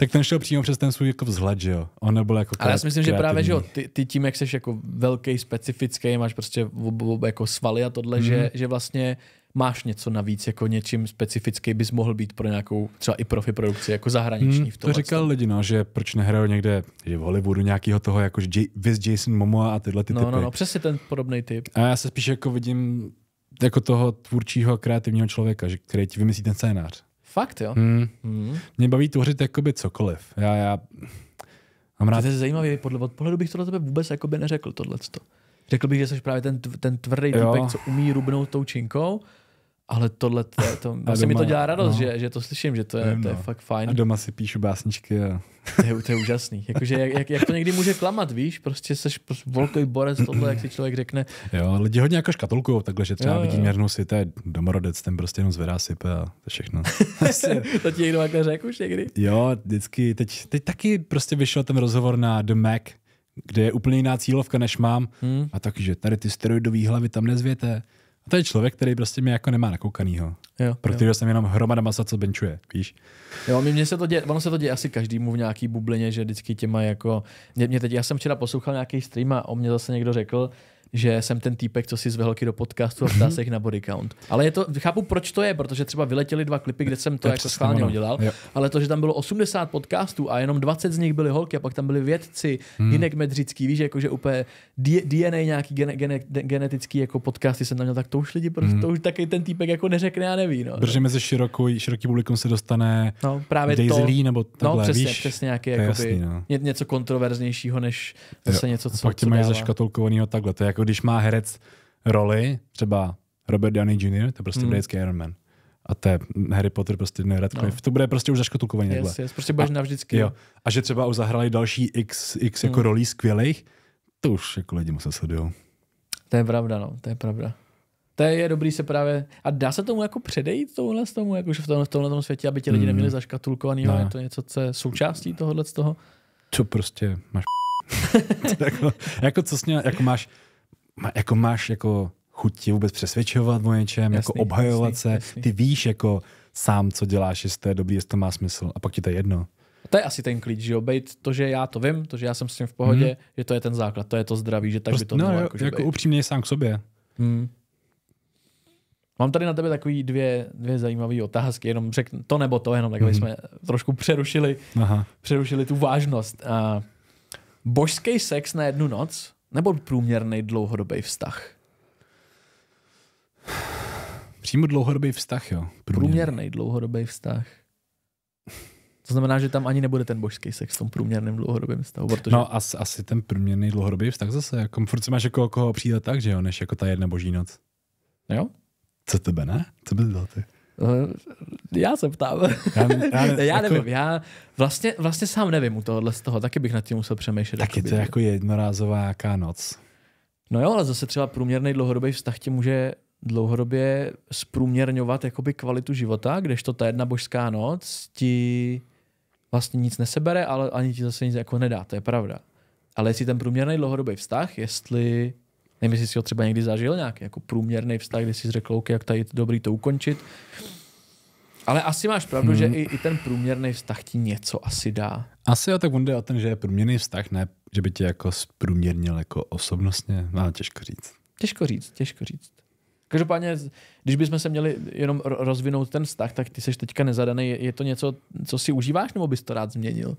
Tak ten šel přímo přes ten svůj jako vzhled, že jo. On nebyl jako Ale já si myslím, kreativní. že právě, že jo, ty, ty, tím, jak jsi jako velký, specifický, máš prostě v, v, jako svaly a tohle, mm. že, mhm. že vlastně máš něco navíc, jako něčím specifický bys mohl být pro nějakou třeba i profi produkci, jako zahraniční. Hmm, v to říkal lidi, no, že proč nehrajou někde že v Hollywoodu nějakého toho, jako Viz Jason Momoa a tyhle ty no, typy. No, no, přesně ten podobný typ. A já se spíš jako vidím jako toho tvůrčího kreativního člověka, že, který ti vymyslí ten scénář. Fakt, jo? Hmm. Hmm. Mě baví tvořit jakoby cokoliv. Já, já... Mám rád... To je zajímavé, podle od pohledu bych tohle tebe vůbec jakoby neřekl, tohleto. Řekl bych, že jsi právě ten, ten tvrdý týpek, co umí rubnout tou činkou, ale tohle, to, to doma, mi to dělá radost, no. že, že to slyším, že to je, to je no. fakt fajn. A doma si píšu básničky. A... To, je, to je úžasný. Jakože jak, jak, jak, to někdy může klamat, víš? Prostě seš prostě volkový borec, tohle, jak si člověk řekne. Jo, lidi hodně jako škatulkují takhle, že třeba jo, vidím Jarnu si, to je domorodec, ten prostě jenom zvedá sype a to všechno. to ti někdo takhle řekl už někdy? Jo, vždycky. Teď, teď taky prostě vyšel ten rozhovor na The Mac, kde je úplně jiná cílovka, než mám. Hmm. A taky, že tady ty steroidové hlavy tam nezvěte a to je člověk, který prostě mě jako nemá nakoukanýho. Jo, pro kterého jsem jenom hromada masa, co benčuje, víš? Jo, mě, mě se to děje, ono se to děje asi každému v nějaký bublině, že vždycky těma jako... Mě, mě teď, já jsem včera poslouchal nějaký stream a o mě zase někdo řekl, že jsem ten týpek, co si zve holky do podcastu a ptá mhm. se jich na body count. Ale je to, chápu, proč to je, protože třeba vyletěli dva klipy, kde jsem to, jako schválně udělal, jo. ale to, že tam bylo 80 podcastů a jenom 20 z nich byly holky a pak tam byli vědci, hmm. Jinek Medřický, víš, jakože úplně DNA nějaký gene, gene, genetický jako podcasty jsem tam měl, tak to už lidi, prostě, hmm. to už taky ten týpek jako neřekne a neví. No. Protože mezi širokou, široký publikum se dostane no, právě Daisy to, nebo no, takhle, no, přesně, víš, přesně nějaký, jakoby, jasný, no. něco kontroverznějšího, než zase jo. něco, co, a pak tě mají zaškatulkovanýho takhle, to je jako jako když má herec roli, třeba Robert Downey Jr., to prostě mm. bude Iron Man. A to je Harry Potter, prostě ne No. To bude prostě už zaškatulkovaný yes, Yes, prostě budeš a, navždycky. Jo. A že třeba už zahrali další x, x jako mm. rolí skvělých, to už jako lidi musel sledují. To je pravda, no, to je pravda. To je dobrý se právě, a dá se tomu jako předejít tohle z tomu, už v tomhle, v tomhle světě, aby ti lidi mm. neměli zaškatulkovaný, no. je to něco, co je součástí tohohle z toho? Co prostě máš jako, jako, co s jako máš, má, jako máš jako chuť tě vůbec přesvědčovat o něčem, jako jasný, jako obhajovat jasný, se, jasný. ty víš jako sám, co děláš, jestli to je dobrý, jestli to má smysl a pak ti to je jedno. To je asi ten klíč, že jo, bejt to, že já to vím, to, že já jsem s tím v pohodě, hmm. že to je ten základ, to je to zdraví, že tak prostě, by to prostě, no, mělo. No, jako, jako upřímně sám k sobě. Hmm. Mám tady na tebe takové dvě, dvě zajímavé otázky, jenom řekn, to nebo to, jenom tak, hmm. jsme trošku přerušili, Aha. přerušili tu vážnost. Uh, božský sex na jednu noc nebo průměrný dlouhodobý vztah? Přímo dlouhodobý vztah, jo. Průměrný, dlouhodobý vztah. To znamená, že tam ani nebude ten božský sex v tom průměrném dlouhodobém vztahu. Protože... No, asi, asi ten průměrný dlouhodobý vztah zase. Jako, furt si máš jako koho přijde tak, že jo, než jako ta jedna boží noc. Jo? Co tebe ne? Co by to ty? Já se ptám. Já, já, ne, já jako- nevím, jako... já vlastně, vlastně sám nevím u tohohle z toho, taky bych nad tím musel přemýšlet. Tak je to jako jednorázová jaká noc. No jo, ale zase třeba průměrný dlouhodobý vztah tě může dlouhodobě zprůměrňovat jakoby kvalitu života, kdežto ta jedna božská noc ti vlastně nic nesebere, ale ani ti zase nic jako nedá, to je pravda. Ale jestli ten průměrný dlouhodobý vztah, jestli Nevím, jestli jsi ho třeba někdy zažil, nějaký jako průměrný vztah, kdy jsi řekl, OK, jak tady je to dobrý to ukončit. Ale asi máš pravdu, hmm. že i, i ten průměrný vztah ti něco asi dá. Asi jo, tak on jde o ten, že je průměrný vztah, ne, že by tě jako zprůměrnil jako osobnostně, má těžko říct. Těžko říct, těžko říct. Každopádně, když bychom se měli jenom rozvinout ten vztah, tak ty seš teďka nezadaný. Je to něco, co si užíváš, nebo bys to rád změnil?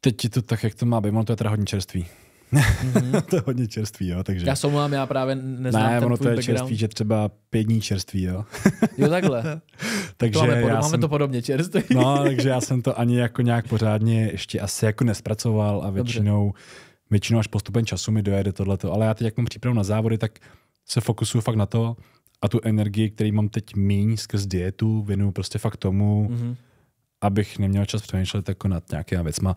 Teď je to tak, jak to má být, to je teda hodně čerství. Mm-hmm. to je hodně čerstvý, jo. Takže... Já se omlouvám, já právě neznám ne, ten ono to je čerstvý, že třeba pět dní čerstvý, jo. jo, takhle. takže to máme, podob, já máme jsem... to podobně čerstvý. no, takže já jsem to ani jako nějak pořádně ještě asi jako nespracoval a většinou, Dobře. většinou až postupem času mi dojede tohleto. Ale já teď, jak mám přípravu na závody, tak se fokusuju fakt na to a tu energii, který mám teď míň skrz dietu, věnuju prostě fakt tomu, mm-hmm. abych neměl čas přemýšlet jako nad nějakýma věcma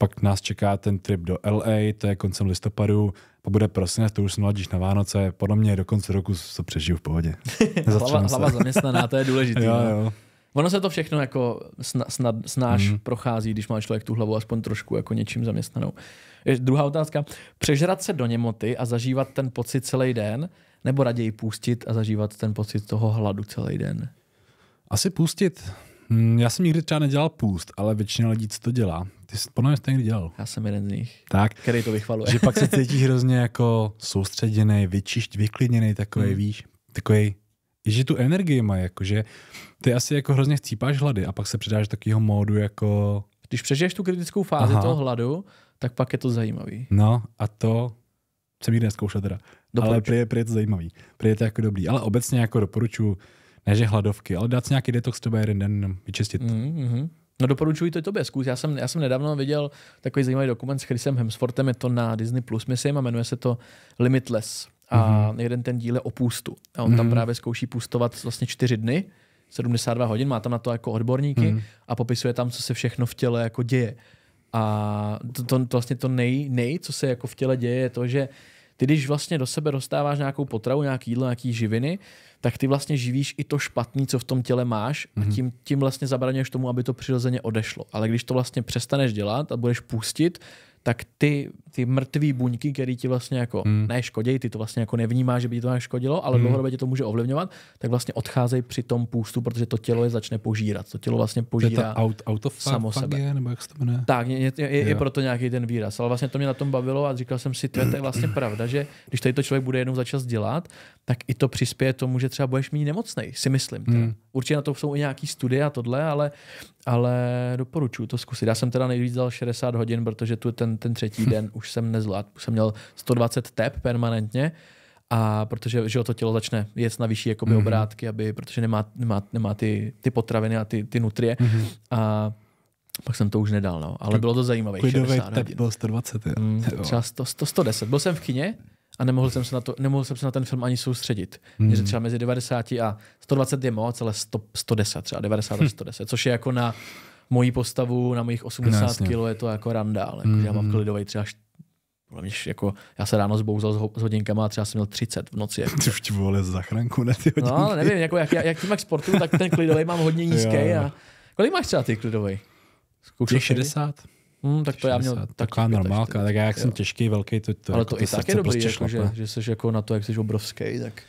pak nás čeká ten trip do LA, to je koncem listopadu, pak bude prosinec, to už jsem mladíš na Vánoce, podle mě do konce roku se přežiju v pohodě. hlava, hlava zaměstnaná, to je důležité. jo, no. jo. Ono se to všechno jako snad, snáš mm. prochází, když má člověk tu hlavu aspoň trošku jako něčím zaměstnanou. druhá otázka. Přežrat se do němoty a zažívat ten pocit celý den, nebo raději pustit a zažívat ten pocit toho hladu celý den? Asi pustit. Hm, já jsem nikdy třeba nedělal půst, ale většina lidí, co to dělá, ty jsi podle mě jsi někdy dělal. Já jsem jeden z nich, tak, který to vychvaluje. Že pak se cítí hrozně jako soustředěný, vyčišť, vyklidněný, takový, hmm. víš, takový, že tu energii má, jakože ty asi jako hrozně chcípáš hlady a pak se předáš takového módu jako... Když přežiješ tu kritickou fázi Aha. toho hladu, tak pak je to zajímavý. No a to jsem nikdy neskoušel teda. Doporučuji. Ale prý je, prý je to zajímavý. Prý je to jako dobrý. Ale obecně jako doporučuji ne že hladovky, ale dát si nějaký detox třeba jeden den, vyčistit. Mm-hmm. No doporučuji to tobě, zkus. Já jsem, já jsem nedávno viděl takový zajímavý dokument s Chrisem Hemsworthem, je to na Disney+, Plus, myslím, a jmenuje se to Limitless. A mm-hmm. jeden ten díl je o půstu. A on mm-hmm. tam mhm. právě zkouší půstovat vlastně čtyři dny, 72 hodin, má tam na to jako odborníky mm-hmm. a popisuje tam, co se všechno v těle jako děje. A to, to, to vlastně to nej, nej, co se jako v těle děje, je to, že uh, ty, když vlastně do sebe dostáváš nějakou potravu, nějaký jídlo, nějaký živiny, tak ty vlastně živíš i to špatný, co v tom těle máš a mhm. tím, tím vlastně zabraňuješ tomu, aby to přirozeně odešlo. Ale když to vlastně přestaneš dělat a budeš pustit, tak ty, ty mrtvý buňky, které ti vlastně jako hmm. neškodějí, ty to vlastně jako nevnímáš, že by ti to neškodilo, ale hmm. dlouhodobě tě to může ovlivňovat, tak vlastně odcházejí při tom půstu, protože to tělo je začne požírat. To tělo vlastně požírá to out, out of samo sebe. nebo jak se to jmenuje? Tak, je, je, je, je proto nějaký ten výraz. Ale vlastně to mě na tom bavilo a říkal jsem si, to je vlastně pravda, že když tady to člověk bude jednou začas dělat, tak i to přispěje tomu, že třeba budeš méně nemocnej, si myslím. Teda. Hmm Určitě na to jsou i nějaký studie a tohle, ale, ale doporučuji to zkusit. Já jsem teda nejvíc dal 60 hodin, protože tu ten, ten třetí den už jsem nezvládl. Už jsem měl 120 tep permanentně, a protože že to tělo začne jet na vyšší jakoby, mm-hmm. obrátky, aby, protože nemá, nemá, nemá ty, ty potraviny a ty, ty nutrie. Mm-hmm. A pak jsem to už nedal, no. ale bylo to zajímavé. Klidový tep byl 120. Jo. Mm, třeba 100, 100, 110. Byl jsem v kině, a nemohl jsem se na, to, nemohl jsem se na ten film ani soustředit. Mm. Že třeba mezi 90 a 120 je moc, ale 100, 110 třeba, 90 a 110, což je jako na moji postavu, na mojich 80 no, kg je to jako randál. Jako, mm. Já mám hmm. klidový, třeba mě, jako, já se ráno zbouzal s, hodinkama a třeba jsem měl 30 v noci. Jako. Ty už ti vole záchranku na ty no, hodinky. No, nevím, jako, jak, jak tím jak sportu, tak ten klidový mám hodně nízký. a, kolik máš třeba ty klidový? Zkoušel 60. Hmm, tak to 60, já měl tak taková normálka, tak já jak jo. jsem těžký, velký, to, to Ale jako to, i tak je dobrý, prostě jako, že, že, jsi jako na to, jak jsi obrovský, tak...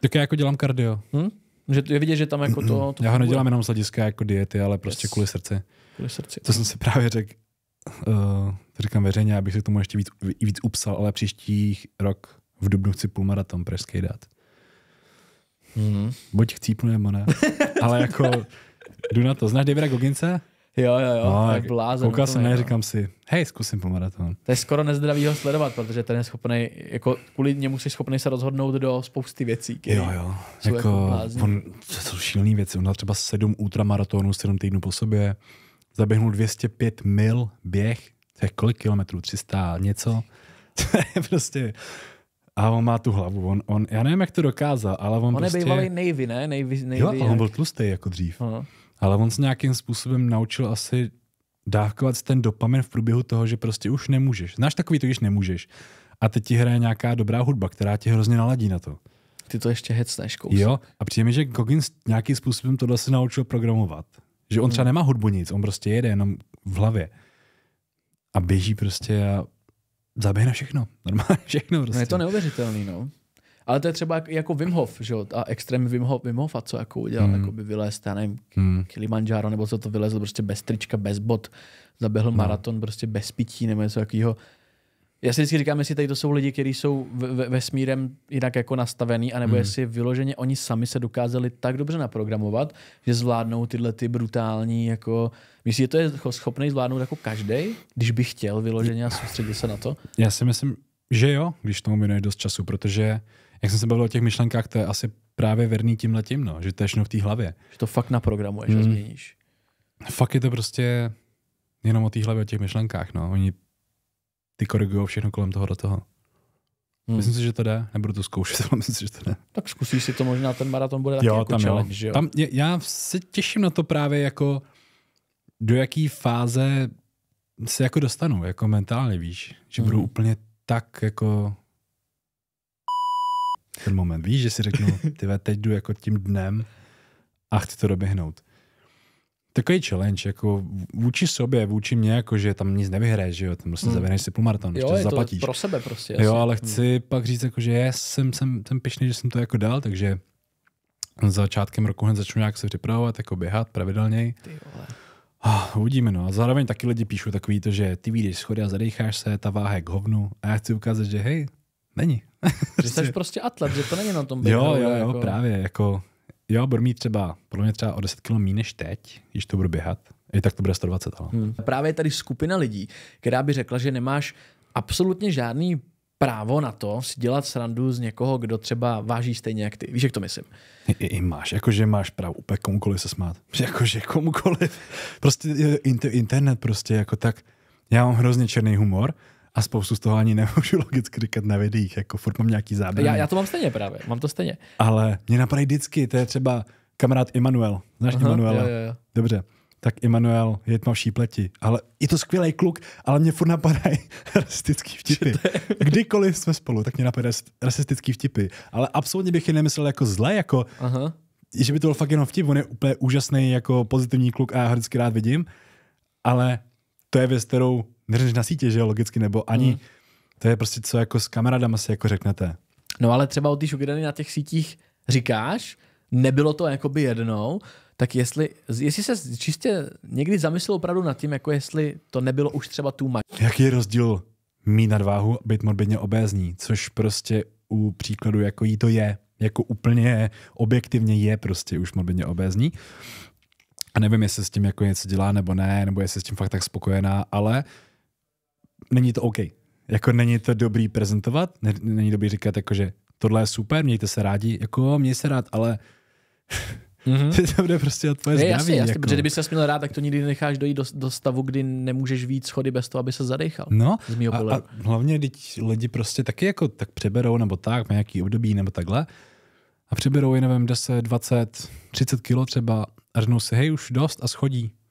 Tak já jako dělám kardio. Hmm? Že je vidět, že tam jako to... to já ho nedělám jenom z hlediska jako diety, ale prostě yes. kvůli srdci. Kvůli srdci. To no. jsem si právě řekl, uh, to říkám veřejně, abych se k tomu ještě víc, víc upsal, ale příští rok v Dubnu chci půlmaraton pražský dát. hmm Buď chcípnu nebo ne. ale jako jdu na to. Znáš Davida Gogince? Jo, jo, jo, no, tak blázen. Koukal jsem, říkám si, hej, zkusím půlmaraton. To je skoro nezdravý ho sledovat, protože ten je schopný, jako kvůli němu jsi schopný se rozhodnout do spousty věcí. Jo, jo, jako, jako on, to jsou šílený věci, on dal třeba sedm ultramaratonů, sedm týdnů po sobě, zaběhnul 205 mil běh, to je kolik kilometrů, 300 něco, to je prostě, a on má tu hlavu, on, on já nevím, jak to dokázal, ale on, on prostě... On je bývalý nejvy, ne? Nejvy, nejvy, jo, ale on byl tlustý jako dřív. Uh-huh. Ale on se nějakým způsobem naučil asi dávkovat ten dopamin v průběhu toho, že prostě už nemůžeš. Znáš takový to, když nemůžeš. A teď ti hraje nějaká dobrá hudba, která tě hrozně naladí na to. Ty to ještě hecneš kousek. Jo, a přijde mi, že Goggins nějakým způsobem tohle se naučil programovat. Že on hmm. třeba nemá hudbu nic, on prostě jede jenom v hlavě. A běží prostě a zaběhne všechno. Normálně všechno prostě. No je to prostě. neuvěřitelný, no. Ale to je třeba jako Wim Hof, že jo? A extrém Wim Hof, Wim Hof a co jako udělal, mm. jako by vylez, já nevím, mm. Kilimanjaro, nebo co to vylezl, prostě bez trička, bez bot, zaběhl no. maraton prostě bez pití, nebo něco takového. Já si vždycky říkám, jestli tady to jsou lidi, kteří jsou ve, vesmírem jinak jako nastavený, anebo mm. jestli vyloženě oni sami se dokázali tak dobře naprogramovat, že zvládnou tyhle ty brutální, jako... Myslíš, že to je schopný zvládnout jako každý, když by chtěl vyloženě a soustředit se na to? Já si myslím, že jo, když tomu věnuješ dost času, protože uh, jak jsem se bavil o těch myšlenkách, to je asi právě verný tím letím, no, že to je v té hlavě. Že to fakt naprogramuješ mm. a hmm. změníš. Fakt je to prostě jenom o té hlavě, o těch myšlenkách. No. Oni ty korigují všechno kolem toho do toho. Hmm. Myslím si, že to jde. Nebudu to zkoušet, ale myslím si, že to jde. Tak zkusíš si to možná, ten maraton bude taky jo, jako tam challenge, jo. Že jo? Tam, je, já se těším na to právě jako do jaký fáze se jako dostanu, jako mentálně, víš. Že hmm. budu úplně tak jako ten moment. Víš, že si řeknu, ty teď jdu jako tím dnem a chci to doběhnout. Takový challenge, jako vůči sobě, vůči mě, jako že tam nic nevyhraje, že jo, tam prostě hmm. zavěneš si půlmaraton, jo, to zaplatíš. pro sebe prostě. Jo, Jo, ale hmm. chci hmm. pak říct, jako, že já jsem, jsem, jsem pišný, že jsem to jako dal, takže začátkem roku hned začnu nějak se připravovat, jako běhat pravidelněji. Ty vole. Oh, uvidíme, no. A zároveň taky lidi píšou takový to, že ty vyjdeš schody a zadecháš se, ta váha je k hovnu. A já chci ukázat, že hej, není. že jsi prostě atlet, že to není na tom běhu. Jo, jo, jo, jako... právě. Jako, jo, budu mít třeba, podle mě třeba o 10 kg méně než teď, když to budu běhat. I tak to bude 120. Ale. Hmm. Právě je tady skupina lidí, která by řekla, že nemáš absolutně žádný právo na to si dělat srandu z někoho, kdo třeba váží stejně jak ty. Víš, jak to myslím? I, i máš, jakože máš právo úplně komukoliv se smát. Jakože komukoliv. Prostě internet prostě jako tak. Já mám hrozně černý humor a spoustu z toho ani nemůžu logicky říkat na videích, jako furt mám nějaký záběr. Já, já to mám stejně právě, mám to stejně. Ale mě napadají vždycky, to je třeba kamarád Immanuel, znáš Immanuela? Jo, jo, jo. Dobře, tak Immanuel je tmavší pleti, ale je to skvělý kluk, ale mě furt napadají rasistický vtipy. Kdykoliv jsme spolu, tak mě napadají rasistický vtipy, ale absolutně bych je nemyslel jako zle, jako Aha. že by to byl fakt jenom vtip, on je úplně úžasný jako pozitivní kluk a já ho vždycky rád vidím, ale to je věc, kterou neřeš na sítě, že jo, logicky, nebo ani mm. to je prostě co jako s kamarádama si jako řeknete. No ale třeba o ty šugrany na těch sítích říkáš, nebylo to jako by jednou, tak jestli, jestli se čistě někdy zamyslel opravdu nad tím, jako jestli to nebylo už třeba tu mač. Jaký je rozdíl mít nadváhu a být morbidně obézní, což prostě u příkladu jako jí to je, jako úplně objektivně je prostě už morbidně obézní. A nevím, jestli s tím jako něco dělá nebo ne, nebo jestli s tím fakt tak spokojená, ale uh, není to OK. Jako není to dobrý prezentovat, není dobrý říkat, jako, že tohle je super, mějte se rádi, jako měj se rád, ale Mm-hmm. to bude prostě tvoje zdraví. Jasně, jasně, jako. protože kdyby se měl rád, tak to nikdy necháš dojít do, do stavu, kdy nemůžeš víc schody bez toho, aby se zadechal. No, z mýho a, a hlavně, když lidi prostě taky jako tak přeberou, nebo tak, mají nějaký období, nebo takhle, a přeberou je, nevím, 10, 20, 30 kilo třeba, a řeknou si, hej, už dost a schodí.